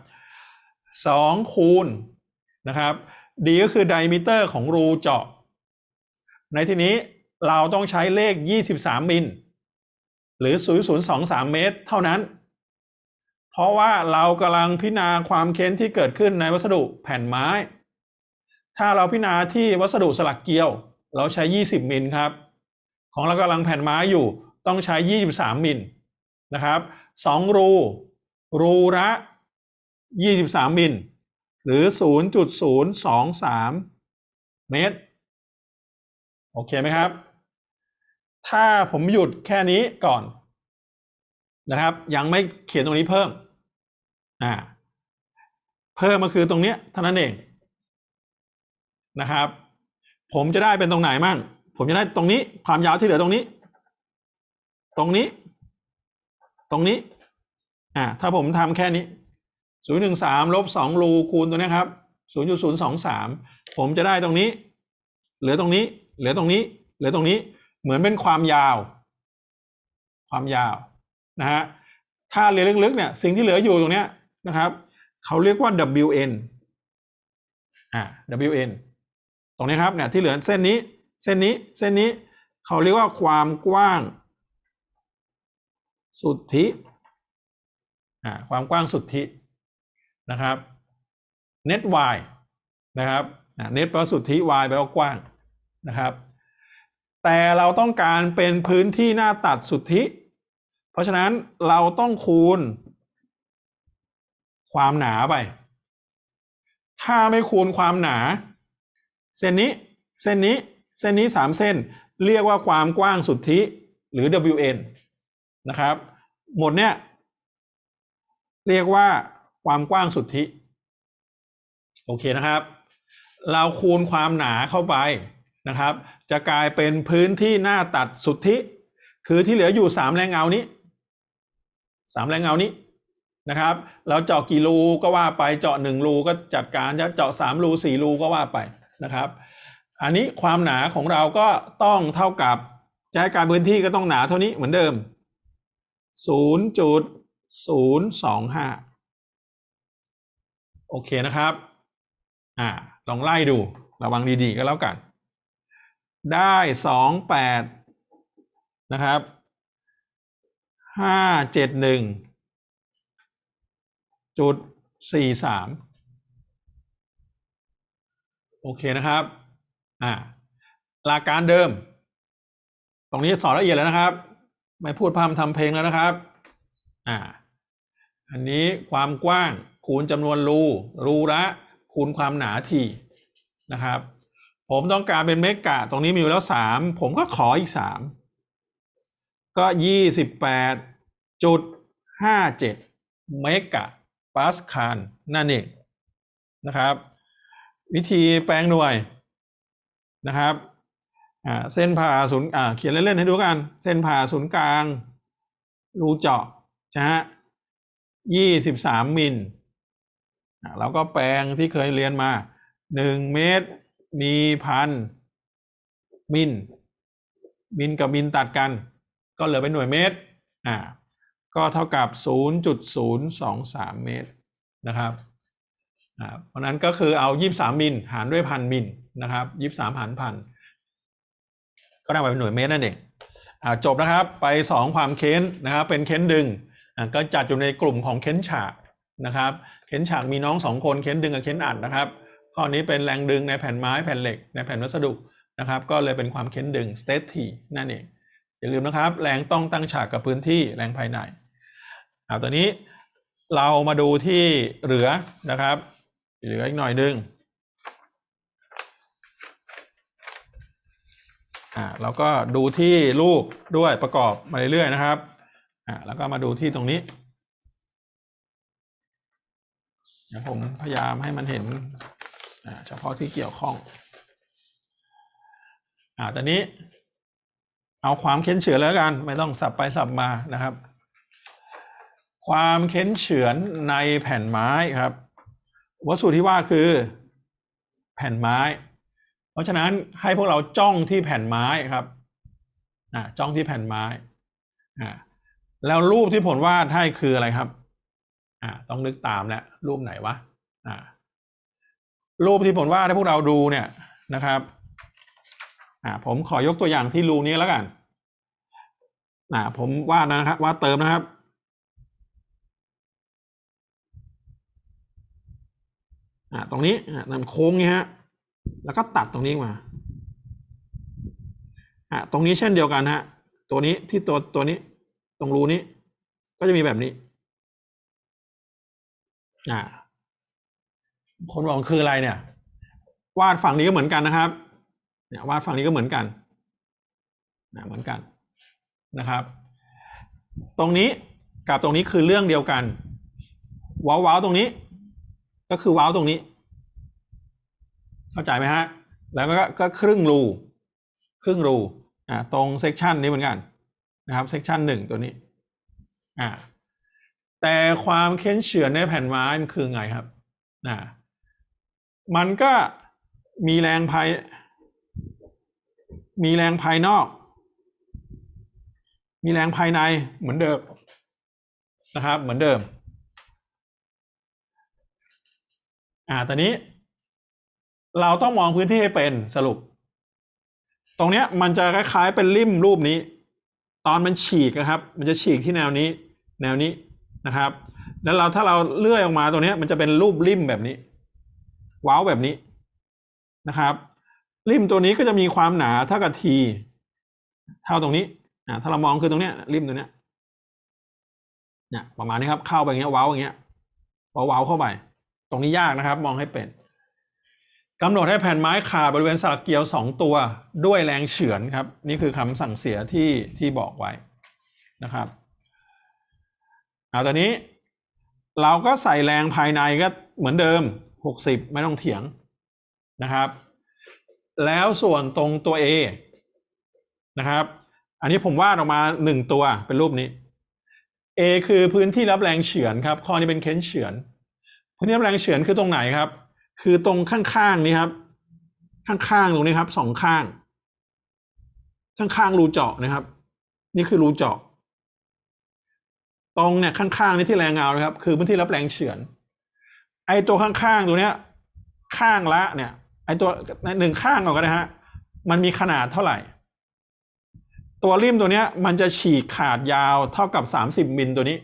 สองคูณนะครับดีก็คือไดมิเตอร์ของรูเจาะในที่นี้เราต้องใช้เลข 23มิลหรือ 0.023เมตรเท่านั้น เพราะว่าเรากำลังพิจารณาความเค้นที่เกิดขึ้นในวัสดุแผ่นไม้ ถ้าเราพิจารณาที่วัสดุสลักเกีียว เราใช้ 20มิลครับ ของเรากำลังแผ่นไม้อยู่ต้องใช้ 23มิลนะครับ2รู รูละ23มิลหรือ 0.023เมตรโอเคไหมครับถ้าผมหยุดแค่นี้ก่อน นะครับ ยังไม่เขียนตรงนี้เพิ่มอ่าเพิ่มก็คือตรงเนี้ยเท่านั้นเองนะครับ ผมจะได้เป็นตรงไหนมั่งผมจะได้ตรงนี้ ความยาวที่เหลือตรงนี้ ตรงนี้ ตรงนี้อ่าถ้าผมทำแค่นี้ศูนย์หนึ่งสามลบสองรูคูณตัวนี้ครับศูนย์จุดศูนย์สองสามผมจะได้ตรงนี้ เหลือตรงนี้ เหลือตรงนี้ เหลือตรงนี้เหมือนเป็นความยาว ความยาวนะฮะ ถ้าเรียนลึกๆเนี่ย สิ่งที่เหลืออยู่ตรงเนี้ยนะครับ เขาเรียกว่า wn อ่า wn ตรงนี้ครับเนี่ยที่เหลือเส้นนี้ เส้นนี้ เส้นนี้ เขาเรียกว่าความกว้าง สุทธิ อ่าความกว้างสุทธินะครับ net y นะครับ net แปลว่าสุทธิ y แปลว่ากว้างนะครับแต่เราต้องการเป็นพื้นที่หน้าตัดสุทธิ เพราะฉะนั้นเราต้องคูณ ความหนาไป ถ้าไม่คูณความหนา เส้นนี้ เส้นนี้ เส้นนี้สามเส้น เรียกว่าความกว้างสุทธิหรือ WN นะครับ หมดเนี่ยเรียกว่าความกว้างสุทธิ โอเคนะครับ เราคูณความหนาเข้าไปนะครับจะกลายเป็นพื้นที่หน้าตัดสุทธิ คือที่เหลืออยู่สามแรงเงา นี้สามแรงเงานี้นะครับเราเจาะกี่รูก็ว่าไปเจาะหนึ่งรูก็จัดการจะเจาะสามรูสี่รูก็ว่าไปนะครับ อันนี้ความหนาของเราก็ต้องเท่ากับจะให้การพื้นที่ก็ต้องหนาเท่านี้เหมือนเดิม 0.025 โอเคนะครับ อ่าลองไล่ดูระวังดีๆก็แล้วกันได้สองแปดนะครับห้าเจ็ดหนึ่งจุดสี่สามโอเคนะครับ อ่าหลักการเดิม ตรงนี้สอนละเอียดแล้วนะครับ ไม่พูดพร่ำทำเพลงแล้วนะครับ อ่า อันนี้ความกว้างคูณจำนวนรูรูละคูณความหนาทีนะครับผมต้องการเป็นเมกะตรงนี้มีอยู่แล้วสามผมก็ขออีกสามก็ยี่สิบแปดจุดห้าเจ็ดเมกะปาสคาลนั่นเองนะครับ วิธีแปลงหน่วยนะครับเส้นผ่าศูนย์เขียนเล่นๆให้ดูกันเส้นผ่าศูนย์กลาง รูเจาะใช่ฮะยี่สิบสามมิลเราก็แปลงที่เคยเรียนมาหนึ่งเมตรมีพัน มิลมิลกับมิลตัดกัน ก็เหลือเป็นหน่วยเมตรอ่าก็เท่ากับ 0.023 เมตร นะครับ อ่า เพราะนั้นก็คือเอา 23 มิลหารด้วยพันมิลนะครับ 23หารพัน ก็ได้ไปเป็นหน่วยเมตรนั่นเอง อ่า จบนะครับ ไป 2 ความเค้นนะครับ เป็นเค้นดึงอ่าก็จัดอยู่ในกลุ่มของเค้นฉากนะครับ เค้นฉากมีน้องสองคน เค้นดึงกับเค้นอัดนะครับข้อนี้เป็นแรงดึงในแผ่นไม้แผ่นเหล็กในแผ่นวัสดุนะครับ ก็เลยเป็นความเค้นดึง s t a t i นั่นเองอย่าลืมนะครับ แรงต้องตั้งฉากกับพื้นที่แรงภายในเอาตอนนี้เรามาดูที่เหลือนะครับเหลืออีกหน่อยนึงอ่าเราก็ดูที่รูปด้วยประกอบมาเรื่อยๆ นะครับอ่าแล้วก็มาดูที่ตรงนี้เดี๋ยวผมพยายามให้มันเห็นเฉพาะที่เกี่ยวข้อง อ่าตอนนี้ เอาความเค้นเฉือนแล้วกัน ไม่ต้องสับไปสับมานะครับ ความเค้นเฉือนในแผ่นไม้ครับวัสดุที่ว่าคือแผ่นไม้ เพราะฉะนั้นให้พวกเราจ้องที่แผ่นไม้ครับอ่าจ้องที่แผ่นไม้อ่าแล้วรูปที่ผลวาดให้คืออะไรครับ อ่าต้องนึกตามแหละรูปไหนวะ อ่ารูปที่ผมว่าให้พวกเราดูเนี่ยนะครับ อ่าผมขอยกตัวอย่างที่รูนี้แล้วกัน อ่าผมวาดนะครับวาดเติมนะครับ อ่าตรงนี้นำโค้งนี้ฮะ แล้วก็ตัดตรงนี้มาอ่าตรงนี้เช่นเดียวกันฮะ ตัวนี้ที่ตัวตัวนี้ ตรงรูนี้ก็จะมีแบบนี้ อ่าคนบอกคืออะไรเนี่ย วาดฝั่งนี้ก็เหมือนกันนะครับ เนี่ย วาดฝั่งนี้ก็เหมือนกันนะเหมือนกันนะครับ ตรงนี้กับตรงนี้คือเรื่องเดียวกันว้าวๆตรงนี้ ก็คือว้าวตรงนี้ เข้าใจไหมฮะ แล้วก็ก็ครึ่งรูครึ่งรูอ่าตรงเซกชันนี้เหมือนกัน นะครับเซกชันหนึ่งตัวนี้ อ่าแต่ความเค้นเฉือนในแผ่นไม้มันคือไงครับอ่ามันก็มีแรงภายมีแรงภายนอก มีแรงภายในเหมือนเดิมนะครับ เหมือนเดิม อ่าตอนนี้เราต้องมองพื้นที่ให้เป็นสรุป ตรงเนี้ยมันจะคล้ายๆเป็นริมรูปนี้ ตอนมันฉีกนะครับ มันจะฉีกที่แนวนี้ แนวนี้นะครับ แล้วเราถ้าเราเลื่อยออกมาตรงเนี้ยมันจะเป็นรูปริมแบบนี้ว้าวแบบนี้นะครับ ริมตัวนี้ก็จะมีความหนาเท่ากับที เท่าตรงนี้นะถ้าเรามองคือตรงเนี้ย ริมตัวเนี้ยเนี่ยประมาณนี้ครับเข้าไปอย่างเงี้ยว้าวอย่างเงี้ยว้าวเข้าไปตรงนี้ยากนะครับ มองให้เป็นกำหนดให้แผ่นไม้ขาบริเวณสลักเกียวสองตัว ด้วยแรงเฉือนครับ นี่คือคำสั่งเสียที่ที่บอกไว้นะครับเอาตอนนี้เราก็ใส่แรงภายในก็เหมือนเดิมหกสิบไม่ต้องเถียงนะครับแล้วส่วนตรงตัว A นะครับอันนี้ผมวาดออกมาหนึ่งตัวเป็นรูปนี้ A คือพื้นที่รับแรงเฉือนครับข้อนี้เป็นเค้นเฉือนพื้นที่รับแรงเฉือนคือตรงไหนครับคือตรงข้างๆนี้ครับ ข้างๆตรงนี้ครับสองข้างข้างๆรูเจาะนะครับ นี่คือรูเจาะ ตรงเนี่ยข้างๆนี่ที่แรงเงานะครับ คือพื้นที่รับแรงเฉือนไอตัวข้างๆตัวเนี้ย ข้างละเนี่ย ไอตัวในหนึ่งข้างก่อนก็ได้ฮะ มันมีขนาดเท่าไหร่ ตัวริมตัวเนี้ย มันจะฉีกขาดยาวเท่ากับสามสิบมิลตัวนี้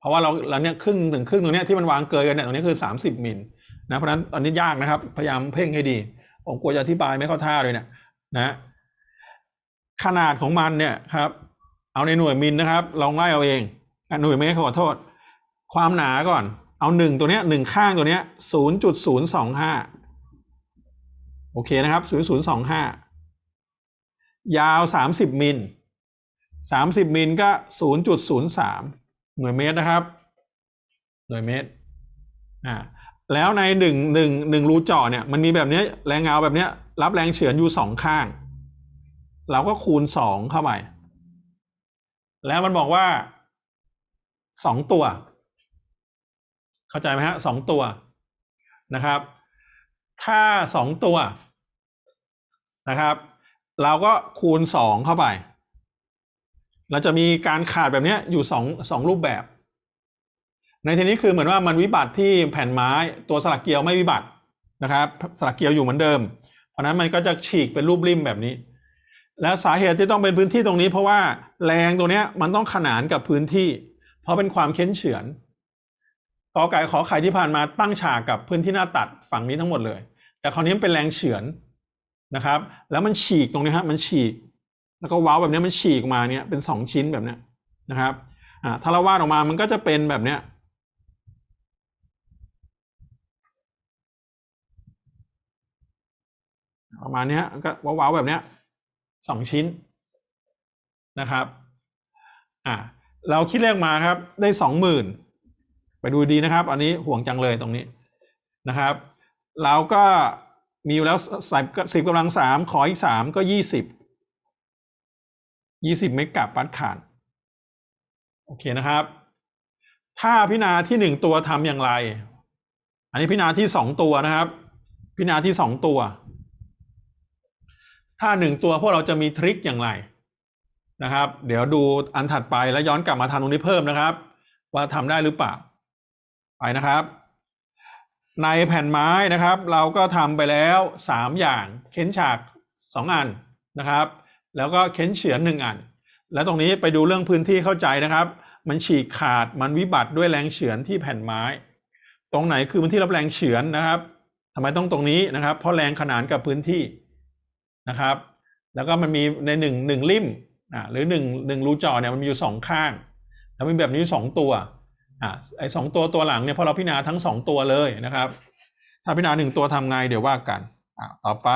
เพราะว่าเราเราเนี่ยครึ่งถึงครึ่งตัวเนี้ยที่มันวางเกยกันเนี่ยตรงนี้คือสามสิบมิลนะเพราะนั้นตอนนี้ยากนะครับพยายามเพ่งให้ดีผมกลัวจะอธิบายไม่เข้าท่าเลยเนี่ย นะ ขนาดของมันเนี่ยครับ เอาในหน่วยมิลนนะครับลองไล่เอาเองหน่วยเมตรขอโทษความหนาก่อน เอาหนึ่งตัวเนี้ยหนึ่งข้างตัวเนี้ยศูนย์จุดศูนย์สองห้าโอเคนะครับศูนย์ศูนย์สองห้ายาวสามสิบมิลสามสิบมิลก็ศูนย์จุดศูนย์สามหน่วยเมตรนะครับ หน่วยเมตรอ่าแล้วในหนึ่งหนึ่งหนึ่งรูจ่อเนี่ย มันมีแบบนี้แรงเงาแบบนี้รับแรงเฉือนอยู่สองข้าง เราก็คูณสองเข้าไป แล้วมันบอกว่าสองตัวเข้าใจไหมฮะสองตัวนะครับ ถ้าสองตัวนะครับ เราก็คูณสองเข้าไปเราจะมีการขาดแบบนี้อยู่สองสองรูปแบบ ในทีนี้คือเหมือนว่ามันวิบัติที่แผ่นไม้ตัวสลักเกลียวไม่วิบัตินะครับสลักเกลียวอยู่เหมือนเดิม เพราะนั้นมันก็จะฉีกเป็นรูปริมแบบนี้ แล้วสาเหตุที่ต้องเป็นพื้นที่ตรงนี้ เพราะว่าแรงตัวนี้มันต้องขนานกับพื้นที่เพราะเป็นความเค้นเฉือนกอไก่ขอไข่ที่ผ่านมาตั้งฉากกับพื้นที่หน้าตัดฝั่งนี้ทั้งหมดเลย แต่คราวนี้มันเป็นแรงเฉือนนะครับ แล้วมันฉีกตรงนี้ฮะมันฉีกแล้วก็ว้าวแบบนี้มันฉีกมาเนี่ยเป็นสองชิ้นแบบเนี้ยนะครับอ่าถ้าเราวาดออกมามันก็จะเป็นแบบเนี้ยประมาณนี้ก็ว้าวแบบเนี้ยสองชิ้นนะครับอ่าเราคิดเลขมาครับ ได้สองหมื่นไปดูดีนะครับอันนี้ห่วงจังเลยตรงนี้นะครับเราก็มีอยู่แล้วสิบกำลังสามขออีกสามก็ยี่สิบยี่สิบเมกะปัตขาดโอเคนะครับ ถ้าพินาณาที่หนึ่งตัวทำอย่างไร อันนี้พินาณาที่สองตัวนะครับพินาณาที่สองตัว ถ้าหนึ่งตัวพวกเราจะมีทริคอย่างไรนะครับ เดี๋ยวดูอันถัดไปแล้วย้อนกลับมาทำตรงนี้เพิ่มนะครับ ว่าทำได้หรือเปล่าไปนะครับในแผ่นไม้นะครับ เราก็ทำไปแล้ว 3 อย่างเข็นฉาก 2 อันนะครับ แล้วก็เข็นเฉือน 1 อัน แล้วตรงนี้ไปดูเรื่องพื้นที่เข้าใจนะครับ มันฉีกขาดมันวิบัติด้วยแรงเฉือนที่แผ่นไม้ ตรงไหนคือพื้นที่รับแรงเฉือนนะครับทำไมต้องตรงนี้นะครับ เพราะแรงขนานกับพื้นที่นะครับ แล้วก็มันมีใน1นึ่งหนึริมอ่าหรือ1นึ่งหนึ่งรูจอเนี่ยมันมีอยู่2ข้าง แล้วมีแบบนี้อง2ตัวอ่ะไอสองตัวตัวหลังเนี่ยพอเราพิจารณาทั้งสองตัวเลยนะครับ ถ้าพิจารณาหนึ่งตัวทำไงเดี๋ยวว่ากันอ่ะต่อไป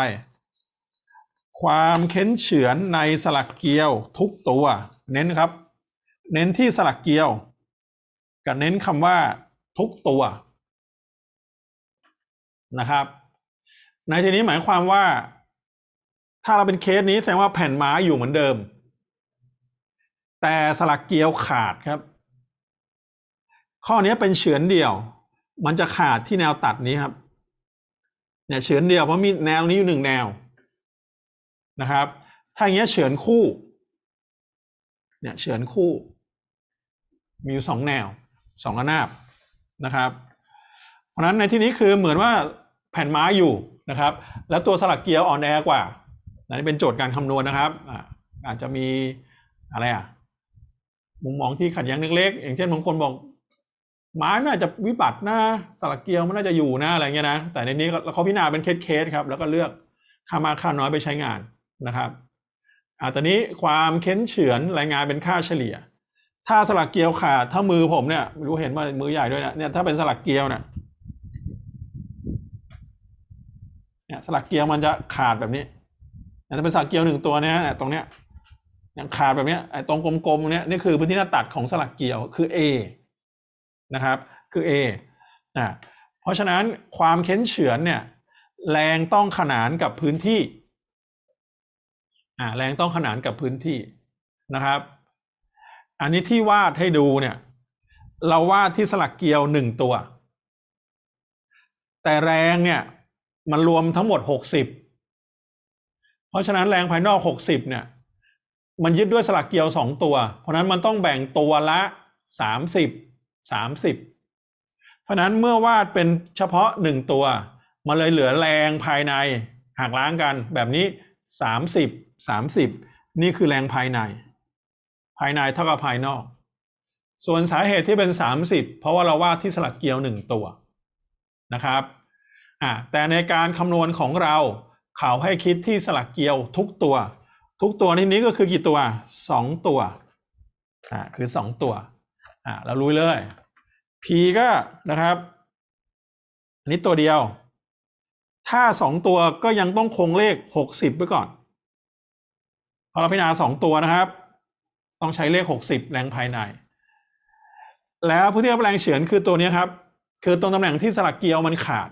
ความเค้นเฉือนในสลักเกียวทุกตัว เน้นครับ เน้นที่สลักเกียว กับเน้นคำว่าทุกตัวนะครับ ในที่นี้หมายความว่า ถ้าเราเป็นเคสนี้แสดงว่าแผ่นไม้อยู่เหมือนเดิม แต่สลักเกียวขาดครับข้อนี้เป็นเฉือนเดี่ยว มันจะขาดที่แนวตัดนี้ครับเนี่ยเฉือนเดี่ยว เพราะมีแนวนี้อยู่หนึ่งแนวนะครับ ถ้าอย่างเงี้ยเฉือนคู่เนี่ยเฉือนคู่ มีอยู่สองแนวสองอนาบนะครับ เพราะนั้นในที่นี้คือเหมือนว่าแผ่นไม้อยู่นะครับ แล้วตัวสลักเกียวอ่อนแอกว่านี่เป็นโจทย์การคำนวณนะครับอาจจะมี อะไรอ่ะมุมมองที่ขัดแย้งเล็กๆอย่างเช่นบางคนบอกหม้น่าจะวิบัตินะสลักเกียวมันน่าจะอยู่นะอะไรเงี้ยนะแต่ในนี้เขาพิจารณาเป็นเคสเคสครับแล้วก็เลือกค่ามากค่าน้อยไปใช้งานนะครับอ่าตอนนี้ความเค้นเฉือนรายงานเป็นค่าเฉลี่ย ถ้าสลักเกียวขาดถ้ามือผมเนี่ยรู้เห็นว่ามือใหญ่ด้วยนะเนี่ยถ้าเป็นสลักเกียวเนี่ยเนี่ยสลักเกียวมันจะขาดแบบนี้ถ้าเป็นสลักเกียวหนึ่งตัวเนี่ยตรงเนี้ยอย่างขาดแบบเนี้ยไอ้ตรงกลมๆเนี้ยนี่คือพื้นที่หน้าตัดของสลักเกียวคือ A นะครับ คือ A นะเพราะฉะนั้นความเค้นเฉือนเนี่ย แรงต้องขนานกับพื้นที่อ่าแรงต้องขนานกับพื้นที่นะครับ อันนี้ที่วาดให้ดูเนี่ย เราวาดที่สลักเกียวหนึ่งตัว แต่แรงเนี่ยมันรวมทั้งหมดหกสิบเพราะฉะนั้นแรงภายนอกหกสิบเนี่ย มันยึดด้วยสลักเกียวสองตัว เพราะนั้นมันต้องแบ่งตัวละสามสิบ30เพราะนั้นเมื่อวาดเป็นเฉพาะ 1 ตัวมาเลยเหลือแรงภายในหักล้างกันแบบนี้ 30 30 นี่คือแรงภายใน ภายในเท่ากับภายนอก ส่วนสาเหตุที่เป็น 30 เพราะว่าเราวาดที่สลักเกลียว1ตัวนะครับแต่ในการคำนวณของเราเขาให้คิดที่สลักเกลียวทุกตัว ทุกตัวที่นี้ก็คือกี่ตัว2ตัวคือ2ตัว่ะเราลุยเลย p ก็นะครับ อันนี้ตัวเดียว ถ้าสองตัวก็ยังต้องคงเลขหกสิบไว้ก่อนพอเราพิจารณาสองตัวนะครับ ต้องใช้เลขหกสิบแรงภายใน แล้วพื้นที่รับแรงเฉือนคือตัวนี้ครับ คือตรงตำแหน่งที่สลักเกลียวมันขาด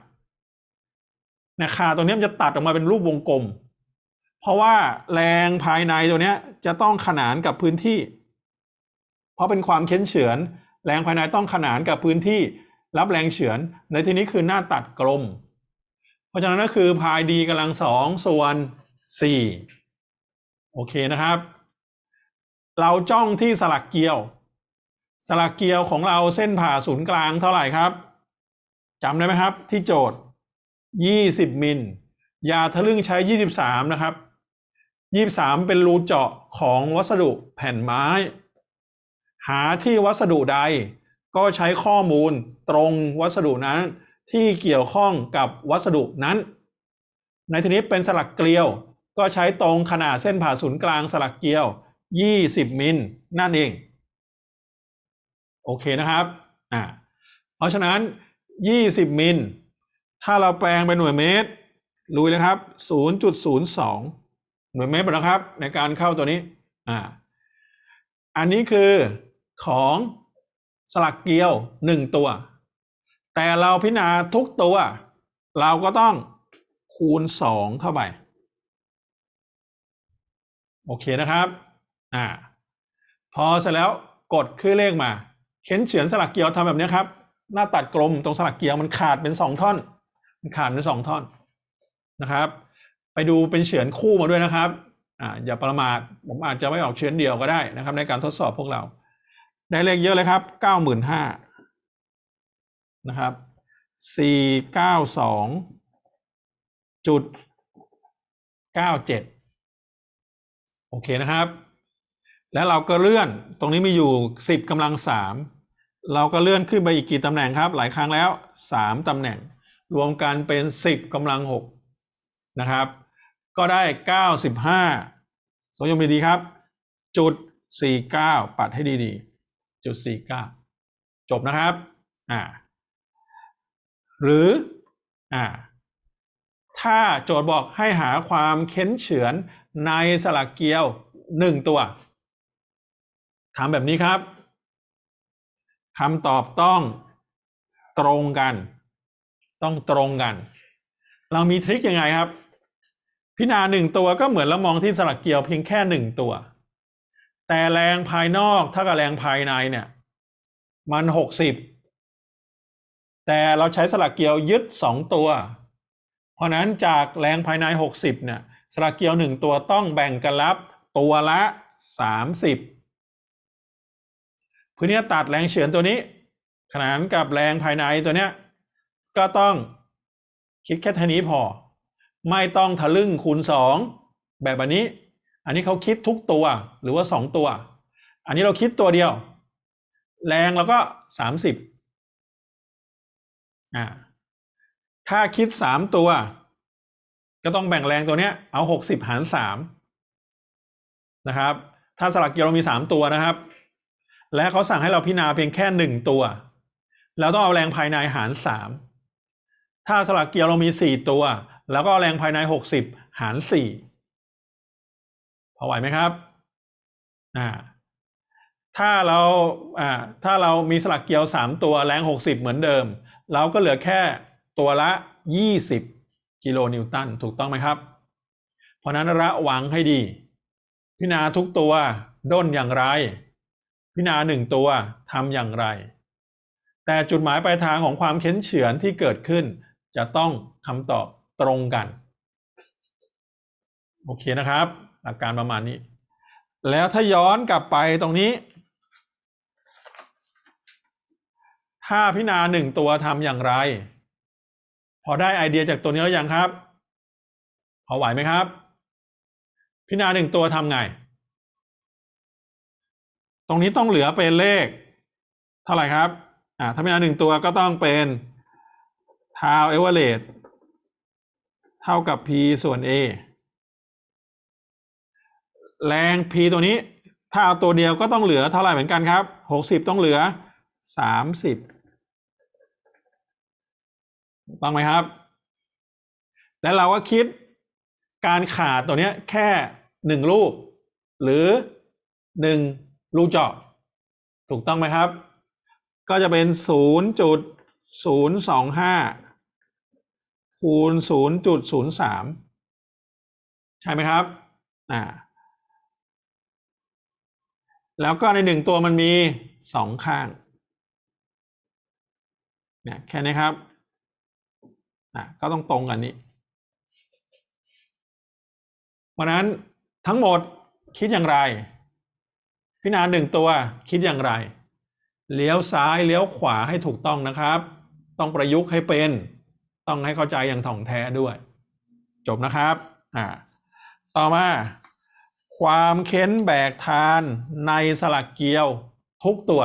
นะขาดตัวนี้มันจะตัดออกมาเป็นรูปวงกลม เพราะว่าแรงภายในตัวนี้จะต้องขนานกับพื้นที่เพราะเป็นความเค้นเฉือนแรงภายในต้องขนานกับพื้นที่รับแรงเฉือนในที่นี้คือหน้าตัดกลม เพราะฉะนั้นก็คือพายดีกำลังสองส่วนสี่โอเคนะครับ เราจ้องที่สลักเกียว สลักเกียวของเราเส้นผ่าศูนย์กลางเท่าไหร่ครับจำได้ไหมครับที่โจทย์ 20มิลยาทะลึ่งใช้ 23 นะครับ 23 เป็นรูเจาะของวัสดุแผ่นไม้หาที่วัสดุใดก็ใช้ข้อมูลตรงวัสดุนั้น ที่เกี่ยวข้องกับวัสดุนั้น ในที่นี้เป็นสลักเกลียวก็ใช้ตรงขนาดเส้นผ่าศูนย์กลางสลักเกลียว20มิลนั่นเองโอเคนะครับอ่าเพราะฉะนั้น20มิลถ้าเราแปลงเป็นหน่วยเมตรลุยเลยครับ0.02หน่วยเมตรนะครับ ในการเข้าตัวนี้อ่าอันนี้คือของสลักเกลียวหนึ่งตัว แต่เราพิจารณาทุกตัว เราก็ต้องคูณสองเข้าไปโอเคนะครับอ่าพอเสร็จแล้วกดคือเลขมา เข็นเฉือนสลักเกลียวทำแบบนี้ครับ หน้าตัดกลมตรงสลักเกลียวมันขาดเป็นสองท่อนมันขาดเป็นสองท่อนนะครับ ไปดูเป็นเฉือนคู่มาด้วยนะครับอ่าอย่าประมาทผมอาจจะไม่ออกเฉือนเดียวก็ได้นะครับ ในการทดสอบพวกเราได้เลขเยอะเลยครับเก้าหมื่นห้านะครับสี่เก้าสองจุดเก้าเจ็ดโอเคนะครับ แล้วเราก็เลื่อนตรงนี้มีอยู่สิบกำลังสามเราก็เลื่อนขึ้นไปอีกกี่ตำแหน่งครับ หลายครั้งแล้วสามตำแหน่ง รวมกันเป็นสิบกำลังหกนะครับ ก็ได้เก้าสิบห้าสมยมดีครับ จุดสี่เก้าปัดให้ดี ๆจุดสี่เก้าจบนะครับอ่าหรืออ่า ถ้าโจทย์บอกให้หาความเค้นเฉือนในสลักเกียวหนึ่งตัว ถามแบบนี้ครับคำตอบต้องตรงกัน ต้องตรงกัน เรามีทริคยังไงครับ พิจารณาหนึ่งตัวก็เหมือนเรามองที่สลักเกียวเพียงแค่หนึ่งตัวแต่แรงภายนอกถ้ากับแรงภายในเนี่ย มันหกสิบแต่เราใช้สลักเกียวยึดสองตัวเพราะนั้นจากแรงภายในหกสิบเนี่ยสลักเกียวหนึ่งตัวต้องแบ่งกันรับตัวละสามสิบเพื่อนี่ตัดแรงเฉือนตัวนี้ ขนานกับแรงภายในตัวเนี้ยก็ต้องคิดแค่เท่านี้ พอ ไม่ต้องทะลึ่งคูณสองแบบอันนี้อันนี้เขาคิดทุกตัวหรือว่าสองตัว อันนี้เราคิดตัวเดียว แรงเราก็สามสิบอ่าถ้าคิดสามตัว ก็ต้องแบ่งแรงตัวเนี้ยเอาหกสิบหารสามนะครับ ถ้าสลักเกียวเรามีสามตัวนะครับ และเขาสั่งให้เราพิจารณาเพียงแค่หนึ่งตัว เราต้องเอาแรงภายในหารสาม ถ้าสลักเกียวเรามีสี่ตัว แล้วก็แรงภายในหกสิบหารสี่อไหวไหมครับอ่าถ้าเราอ่าถ้าเรามีสลักเกียวสามตัวแรงหกสิบเหมือนเดิม เราก็เหลือแค่ตัวละยี่สิบกิโลนิวตัน ถูกต้องไหมครับ เพราะนั้นระวังให้ดี พินาทุกตัวด้นอย่างไร พินาหนึ่งตัวทำอย่างไร แต่จุดหมายปลายทางของความเข้นเฉือนที่เกิดขึ้นจะต้องคำตอบตรงกัน โอเคนะครับอาการประมาณนี้ แล้วถ้าย้อนกลับไปตรงนี้ ถ้าพินาณาหนึ่งตัวทำอย่างไร พอได้ไอเดียจากตัวนี้แล้วยังครับ พอไหวไหมครับ พินาณาหนึ่งตัวทำไง ตรงนี้ต้องเหลือเป็นเลข เท่าไหร่ครับ อ่า ถ้าพินาณาหนึ่งตัวก็ต้องเป็นทาวเอเวอเรจเท่ากับ p ส่วน a แรง P ตัวนี้ ถ้าเอาตัวเดียวก็ต้องเหลือเท่าไหร่เหมือนกันครับ 60 ต้องเหลือ 30ต้องไหมครับ แล้วเราก็คิดการขาดตัวนี้แค่ 1 ลูก หรือ1ลูกเจาะ ถูกต้องไหมครับ ก็จะเป็น 0.025คูณ0.03 ใช่ไหมครับ อ่าแล้วก็ในหนึ่งตัวมันมีสองข้าง เนี่ยแค่นี้ครับ อ่ะ ก็ต้องตรงกันนี้เพราะนั้นทั้งหมดคิดอย่างไร พิจารณาหนึ่งตัวคิดอย่างไร เลี้ยวซ้ายเลี้ยวขวาให้ถูกต้องนะครับ ต้องประยุกต์ให้เป็น ต้องให้เข้าใจอย่างถ่องแท้ด้วย จบนะครับ อ่า ต่อมาความเค้นแบกทานในสลักเกียวทุกตัว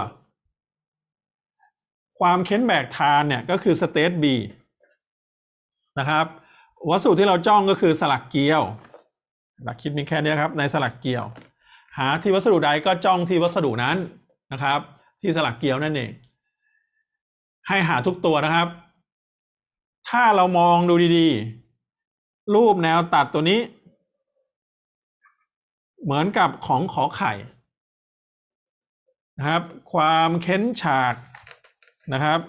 ความเค้นแบกทานเนี่ยก็คือสเตบ B นะครับ วัสดุที่เราจ้องก็คือสลักเกียวหลักคิดมีแค่นี้ครับ ในสลักเกียว หาที่วัสดุใดก็จ้องที่วัสดุนั้นนะครับ ที่สลักเกียวนั่นเอง ให้หาทุกตัวนะครับ ถ้าเรามองดูดี ๆ รูปแนวตัดตัวนี้เหมือนกับของขอไข่นะครับ ความเค้นฉากนะครับ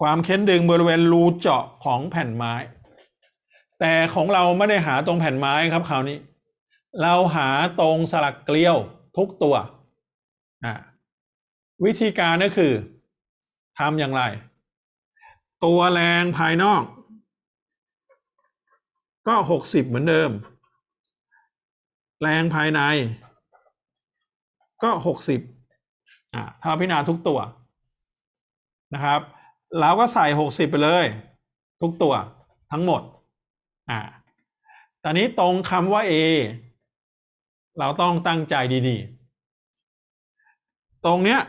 ความเค้นดึงบริเวณรูเจาะของแผ่นไม้ แต่ของเราไม่ได้หาตรงแผ่นไม้ครับคราวนี้ เราหาตรงสลักเกลียวทุกตัว วิธีการก็คือทำอย่างไร ตัวแรงภายนอกก็หกสิบเหมือนเดิมแรงภายในก็หกสิบอ่าถ้าพิจารณาทุกตัวนะครับเราก็ใส่หกสิบไปเลยทุกตัวทั้งหมดอ่า ตอนนี้ตรงคำว่า A เราต้องตั้งใจดีๆ ตรงเนี้ย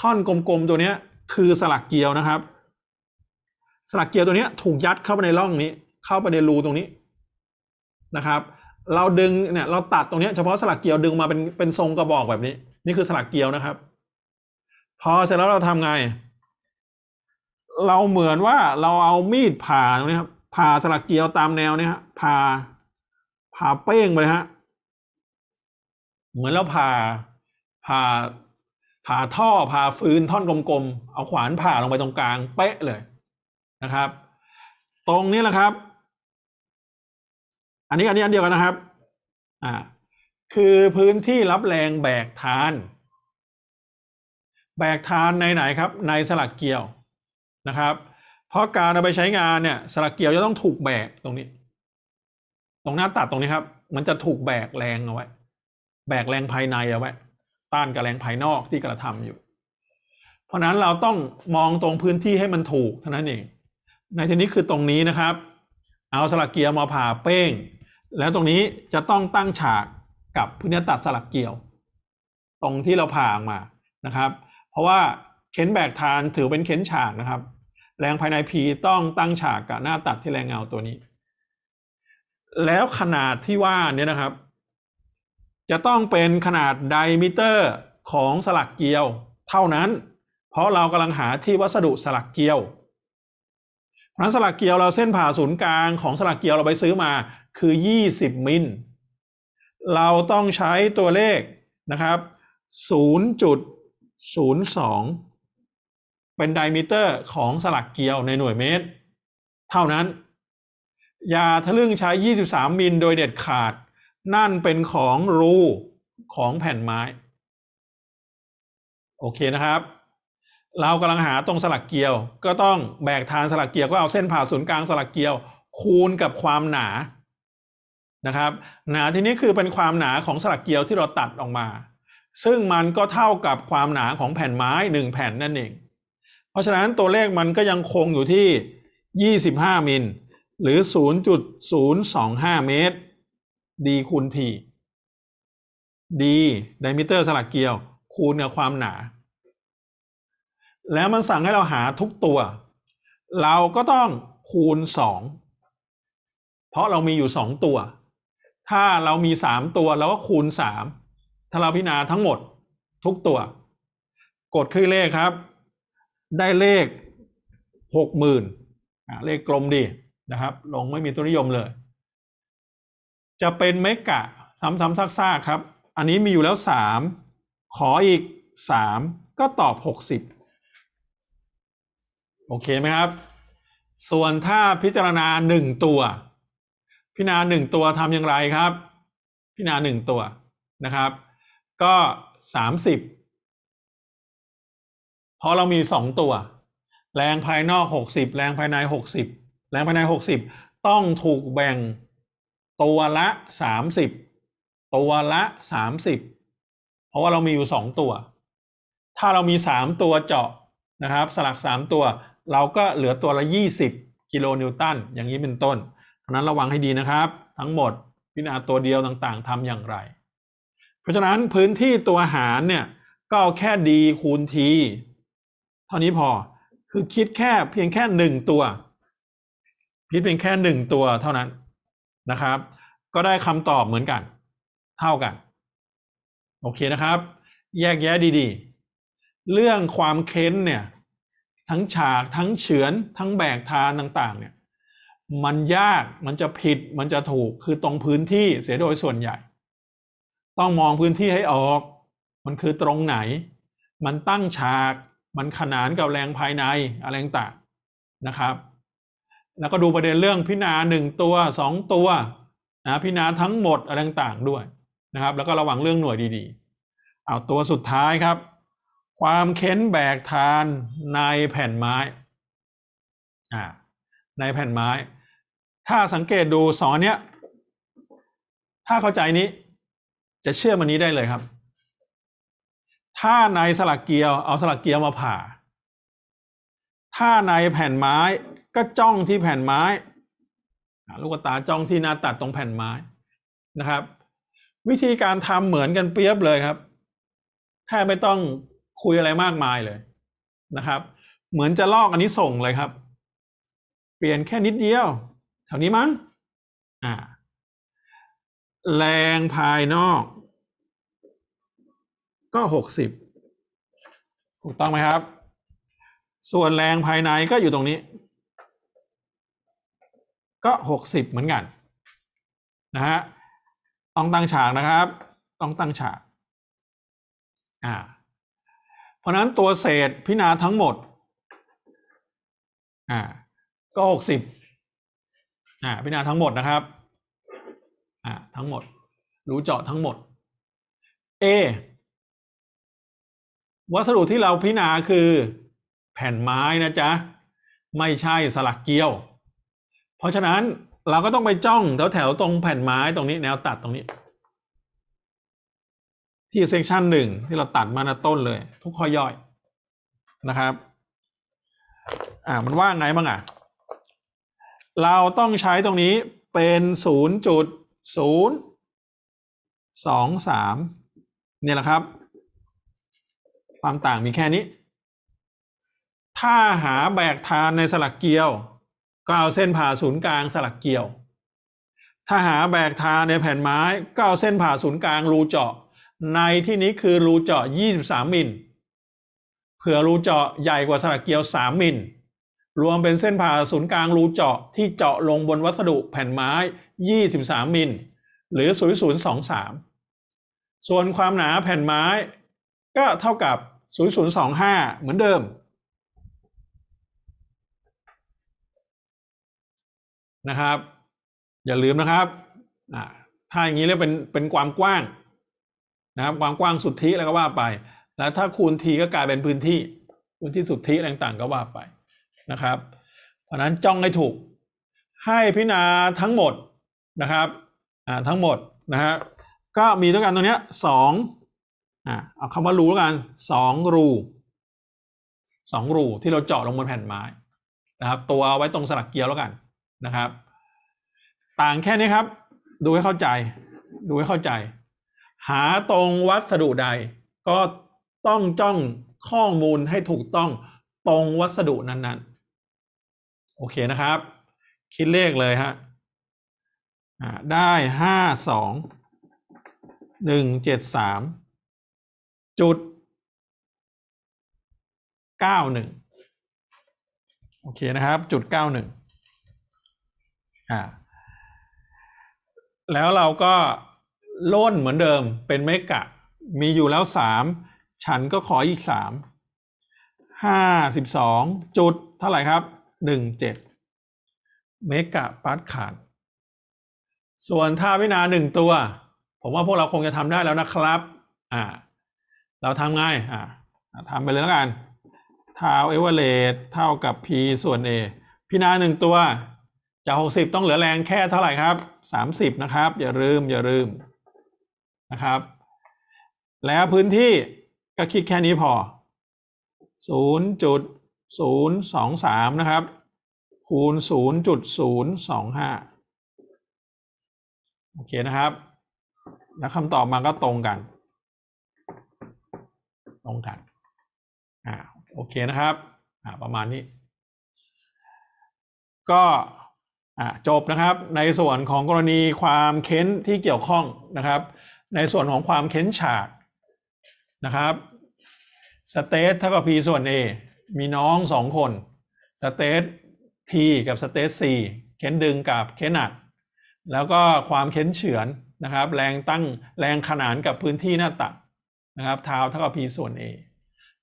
ท่อนกลมๆตัวเนี้ยคือสลักเกลียวนะครับ สลักเกลียวตัวเนี้ยถูกยัดเข้าไปในร่องนี้ เข้าไปในรูตรงนี้นะครับเราดึงเนี่ยเราตัดตรงนี้เฉพาะสลักเกียวดึงมาเป็นเป็นทรงกระบอกแบบนี้ นี่คือสลักเกียวนะครับ พอเสร็จแล้วเราทำไง เราเหมือนว่าเราเอามีดผ่าตรงนี้ครับผ่าสลักเกียวตามแนวเนี่ยผ่าผ่าเป้งไปเลยฮะเหมือนเราผ่าผ่าผ่าท่อผ่าฟืนท่อนกลมๆเอาขวานผ่าลงไปตรงกลางเป๊ะเลยนะครับ ตรงนี้แหละครับอันนี้อันนี้อันเดียวกันนะครับอ่าคือพื้นที่รับแรงแบกทาน แบกทานในไหนครับ ในสลักเกี่ยวนะครับ เพราะการเอาไปใช้งานเนี่ย สลักเกี่ยวจะต้องถูกแบกตรงนี้ ตรงหน้าตัดตรงนี้ครับ มันจะถูกแบกแรงเอาไว้ แบกแรงภายในเอาไว้ ต้านกับแรงภายนอกที่กระทำอยู่ เพราะนั้นเราต้องมองตรงพื้นที่ให้มันถูกเท่านั้นเอง ในที่นี้คือตรงนี้นะครับ เอาสลักเกียร์มาผ่าเป้งแล้วตรงนี้จะต้องตั้งฉากกับพื้นตัดสลักเกี่ยว ตรงที่เราผ่าออกมานะครับ เพราะว่าเข็นแบกทานถือเป็นเข็นฉากนะครับ แรงภายในีต้องตั้งฉากกับหน้าตัดที่แรงเงาตัวนี้ แล้วขนาดที่ว่านี่นะครับ จะต้องเป็นขนาดไดมิเตอร์ของสลักเกีียวเท่านั้นเพราะเรากำลังหาที่วัสดุสลักเกีียวราะนัสลากเกียวเราเส้นผ่าศูนย์กลางของสลากเกียวเราไปซื้อมาคือ 20 มิล เราต้องใช้ตัวเลขนะครับ 0.02 เป็นไดมิเตอร์ของสลักเกียวในหน่วยเมตร เท่านั้น อย่าทะลึ่งใช้ 23 มิลโดยเด็ดขาด นั่นเป็นของรูของแผ่นไม้ โอเคนะครับเรากำลังหาตรงสลักเกลียว ก็ต้องแบกฐานสลักเกลียว ก็เอาเส้นผ่าศูนย์กลางสลักเกลียว คูณกับความหนา นะครับ หนาที่นี้คือเป็นความหนาของสลักเกลียวที่เราตัดออกมา ซึ่งมันก็เท่ากับความหนาของแผ่นไม้ 1 แผ่นนั่นเอง เพราะฉะนั้นตัวเลขมันก็ยังคงอยู่ที่ 25 มิล หรือ 0.025 เมตร d คูณ t d ไดมิเตอร์สลักเกลียว คูณกับความหนาแล้วมันสั่งให้เราหาทุกตัว เราก็ต้องคูณสองเพราะเรามีอยู่สองตัว ถ้าเรามีสามตัวเราก็คูณสามถ้าเราพิจารณาทั้งหมดทุกตัว กดคืนเลขครับ ได้เลขหกหมื่นเลขกลมดีนะครับ ลงไม่มีตัวนิยมเลย จะเป็นเมกะซ้ำๆซากๆครับ อันนี้มีอยู่แล้วสามขออีกสามก็ตอบหกสิบโอเคไหมครับ ส่วนถ้าพิจารณาหนึ่งตัว พิจารณาหนึ่งตัวทำอย่างไรครับ พิจารณาหนึ่งตัวนะครับ ก็สามสิบ เพราะเรามีสองตัว แรงภายนอกหกสิบแรงภายในหกสิบแรงภายในหกสิบต้องถูกแบ่งตัวละสามสิบตัวละสามสิบเพราะว่าเรามีอยู่สองตัว ถ้าเรามีสามตัวเจาะนะครับ สลักสามตัวเราก็เหลือตัวละ 20 กิโลนิวตัน อย่างนี้เป็นต้นเพราะนั้นระวังให้ดีนะครับ ทั้งหมดพิจารณาตัวเดียวต่างๆทำอย่างไร เพราะฉะนั้นพื้นที่ตัวหารเนี่ย ก็เอาแค่ดีคูณที เท่านี้พอ คือคิดแค่เพียงแค่หนึ่งตัว คิดเพียงแค่หนึ่งตัวเท่านั้นนะครับ ก็ได้คำตอบเหมือนกัน เท่ากัน โอเคนะครับ แยกแยะดีๆ เรื่องความเค้นเนี่ยทั้งฉากทั้งเฉือนทั้งแบกทานต่างๆ เนี่ยมันยากมันจะผิดมันจะถูกคือตรงพื้นที่เสียโดยส่วนใหญ่ ต้องมองพื้นที่ให้ออก มันคือตรงไหน มันตั้งฉากมันขนานกับแรงภายในอะไรต่างนะครับ แล้วก็ดูประเด็นเรื่องพิณาหนึ่งตัวสองตัวนะพิณาทั้งหมดอะไรต่างด้วยนะครับ แล้วก็ระวังเรื่องหน่วยดีๆ เอาตัวสุดท้ายครับความเค้นแบกทานในแผ่นไม้อ่าในแผ่นไม้ ถ้าสังเกตดูสอนเนี้ย ถ้าเข้าใจนี้ จะเชื่อมันนี้ได้เลยครับ ถ้าในสลักเกียว เอาสลักเกียวมาผ่า ถ้าในแผ่นไม้ก็จ้องที่แผ่นไม้ ลูกตาจ้องที่หน้าตัดตรงแผ่นไม้นะครับ วิธีการทำเหมือนกันเปรียบเลยครับแทบไม่ต้องคุยอะไรมากมายเลยนะครับ เหมือนจะลอกอันนี้ส่งเลยครับ เปลี่ยนแค่นิดเดียว แถวนี้มั้งอ่า แรงภายนอกก็หกสิบถูกต้องไหมครับ ส่วนแรงภายในก็อยู่ตรงนี้ ก็หกสิบเหมือนกันนะฮะต้องตั้งฉากนะครับ ต้องตั้งฉาก อ่าราะนั้นตัวเศษพินาณาทั้งหมดอ่าก็หกสิบอ่าพินาณาทั้งหมดนะครับอ่าทั้งหมด รู้เจาะทั้งหมด A วัสดุที่เราพินาณาคือแผ่นไม้นะจ๊ะ ไม่ใช่สลักเกี้ยว เพราะฉะนั้นเราก็ต้องไปจ้องแถวแถวตรงแผ่นไม้ตรงนี้ แนวตัดตรงนี้ที่เซกชันหนึ่งที่เราตัดมาณต้นเลย ทุกข้อย่อยนะครับอ่ามันว่าไงบ้างอ่ะเราต้องใช้ตรงนี้เป็นศูนย์จุดศูนย์สองสามเนี่ยแหละครับ ความต่างมีแค่นี้ ถ้าหาแบกทานในสลักเกียว ก็เอาเส้นผ่าศูนย์กลางสลักเกียว ถ้าหาแบกทานในแผ่นไม้ ก็เอาเส้นผ่าศูนย์กลางรูเจาะในที่นี้คือรูเจาะ23มิลเผื่อรูเจาะใหญ่กว่าสลักเกียว 3มิล รวมเป็นเส้นผ่าศูนย์กลางรูเจาะที่เจาะลงบนวัสดุแผ่นไม้ 23มิล หรือ 0023ส่วนความหนาแผ่นไม้ก็เท่ากับ 0025 เหมือนเดิมนะครับ อย่าลืมนะครับถ้าอย่างนี้เรียกเป็นเป็นความกว้างนะครับความกว้างสุทธิแล้วก็ว่าไป แล้วถ้าคูณทีก็กลายเป็นพื้นที่ พื้นที่สุทธิต่างๆ ก็ว่าไปนะครับ เพราะนั้นจ้องให้ถูก ให้พิจารณาทั้งหมดนะครับ อ่าทั้งหมดนะฮะก็มีด้วยกันตรงเนี้ยสองอ่าเอาคำว่ารูแล้วกันสองรู สองรูที่เราเจาะลงบนแผ่นไม้นะครับ ตัวไว้ตรงสลักเกียวแล้วกันนะครับ ต่างแค่นี้ครับ ดูให้เข้าใจ ดูให้เข้าใจหาตรงวัสดุใดก็ต้องจ้องข้อมูลให้ถูกต้องตรงวัสดุนั้นๆโอเคนะครับ คิดเลขเลยฮะได้ห้าสองหนึ่งเจ็ดสามจุดเก้าหนึ่งโอเคนะครับ จุดเก้าหนึ่งอ่าแล้วเราก็ล้นเหมือนเดิมเป็นเมกะมีอยู่แล้วสามฉันก็ขออีกสามห้าสิบสองจุดเท่าไหร่ครับหนึ่งเจ็ดเมกะปาร์ตขาดส่วนท่าวินาหนึ่งตัว ผมว่าพวกเราคงจะทำได้แล้วนะครับอ่าเราทำง่ายอ่าทำไปเลยแล้วกันท่าเอเวอเรสเท่ากับ p ส่วน a พินาหนึ่งตัวจากหกสิบต้องเหลือแรงแค่เท่าไหร่ครับสสามิบนะครับ อย่าลืม อย่าลืมนะครับ แล้วพื้นที่ก็คิดแค่นี้พอ 0.023 นะครับ คูณ 0.025 โอเคนะครับ แล้วคำตอบมาก็ตรงกัน ตรงกันอ่าโอเคนะครับอ่าประมาณนี้ ก็จบนะครับในส่วนของกรณีความเค้นที่เกี่ยวข้องนะครับในส่วนของความเข้นฉากนะครับสเตทเท่ากับ p ส่วน a มีน้องสองคนสเตท t กับสเตท c เข้นดึงกับเข้นหนักแล้วก็ความเข้นเฉือนนะครับ แรงตั้งแรงขนานกับพื้นที่หน้าตักนะครับทาวเท่ากับ p ส่วน a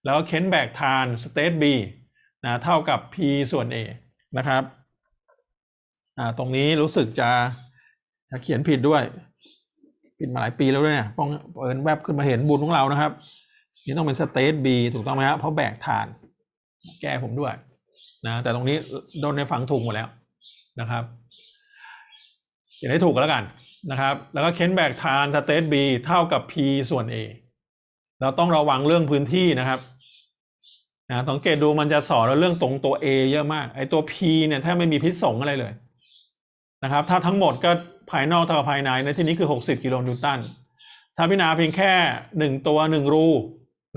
แล้วเข้นแบกทานสเตท b นะเท่ากับ p ส่วน a นะครับตรงนี้รู้สึกจะจะเขียนผิดด้วยปิดมาหลายปีแล้วด้วยเนี่ยป้องเอิดแวบขึ้นมาเห็นบุญของเรานะครับนี่ต้องเป็นสเตทบีถูกต้องไหมครับเพราะแบกฐาน แก้ผมด้วย นะ แต่ตรงนี้โดนในฝังถูกหมดแล้วนะครับเขียนให้ถูกแล้วกันนะครับ แล้วก็เค้นแบกฐานสเตทีเท่ากับ P ส่วน A เราต้องระวังเรื่องพื้นที่นะครับนะสังเกตดูมันจะสอนเรื่องตรงตัว A เยอะมากไอ้ตัว P เนี่ยแทบไม่มีพิษสงอะไรเลย นะครับ ถ้าทั้งหมดก็ภายนอกเท่ากับภายในในที่นี้คือ 60 กิโลนิวตัน ถ้าพิจารณาเพียงแค่ 1 ตัว 1 รู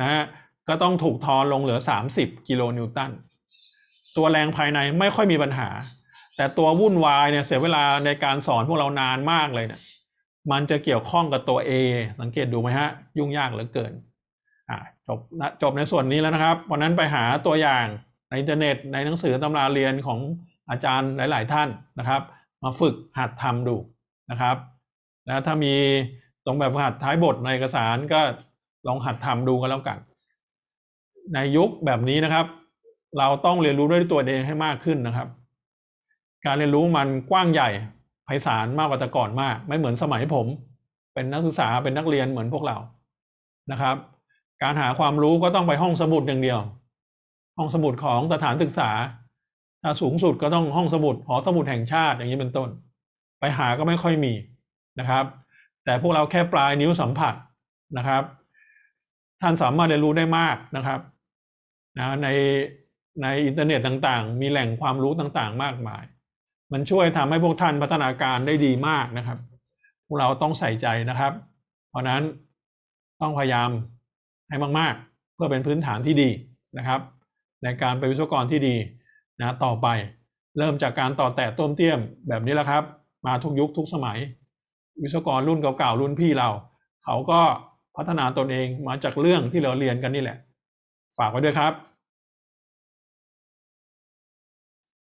นะฮะ ก็ต้องถูกทอนลงเหลือ 30 กิโลนิวตัน ตัวแรงภายในไม่ค่อยมีปัญหา แต่ตัววุ่นวายเนี่ยเสียเวลาในการสอนพวกเรานานมากเลยเนะี่ย มันจะเกี่ยวข้องกับตัว A สังเกตดูไหมฮะ ยุ่งยากเหลือเกิน จบนะจบในส่วนนี้แล้วนะครับ วันนั้นไปหาตัวอย่างในอินเทอร์เน็ตในหนังสือตำราเรียนของอาจารย์หลาย ๆ ท่านนะครับ มาฝึกหัดทำดูนะครับนะถ้ามีตรงแบบหัดท้ายบทในเอกสารก็ลองหัดทำดูกันแล้วกัน ในยุคแบบนี้นะครับ เราต้องเรียนรู้ด้วยตัวเองให้มากขึ้นนะครับ การเรียนรู้มันกว้างใหญ่ไพศาลมากกว่าแต่ก่อนมาก ไม่เหมือนสมัยผม เป็นนักศึกษาเป็นนักเรียนเหมือนพวกเรานะครับ การหาความรู้ก็ต้องไปห้องสมุดอย่างเดียว ห้องสมุดของสถานศึกษาถ้าสูงสุดก็ต้องห้องสมุด หอสมุดแห่งชาติอย่างนี้เป็นต้นไปหาก็ไม่ค่อยมีนะครับ แต่พวกเราแค่ปลายนิ้วสัมผัสนะครับ ท่านสามารถเรียนรู้ได้มากนะครับนะในในอินเทอร์เน็ตต่างๆ มีแหล่งความรู้ต่างๆ มากมาย มันช่วยทำให้พวกท่านพัฒนาการได้ดีมากนะครับ พวกเราต้องใส่ใจนะครับ เพราะนั้นต้องพยายามให้มากๆเพื่อเป็นพื้นฐานที่ดีนะครับ ในการเป็นวิศวกรที่ดีนะต่อไปเริ่มจากการต่อแตะต้มเตี้ยมแบบนี้แล้วครับมาทุกยุคทุกสมัย วิศวกรรุ่นเก่าๆรุ่นพี่เรา เขาก็พัฒนาตนเองมาจากเรื่องที่เราเรียนกันนี่แหละ ฝากไว้ด้วยครับ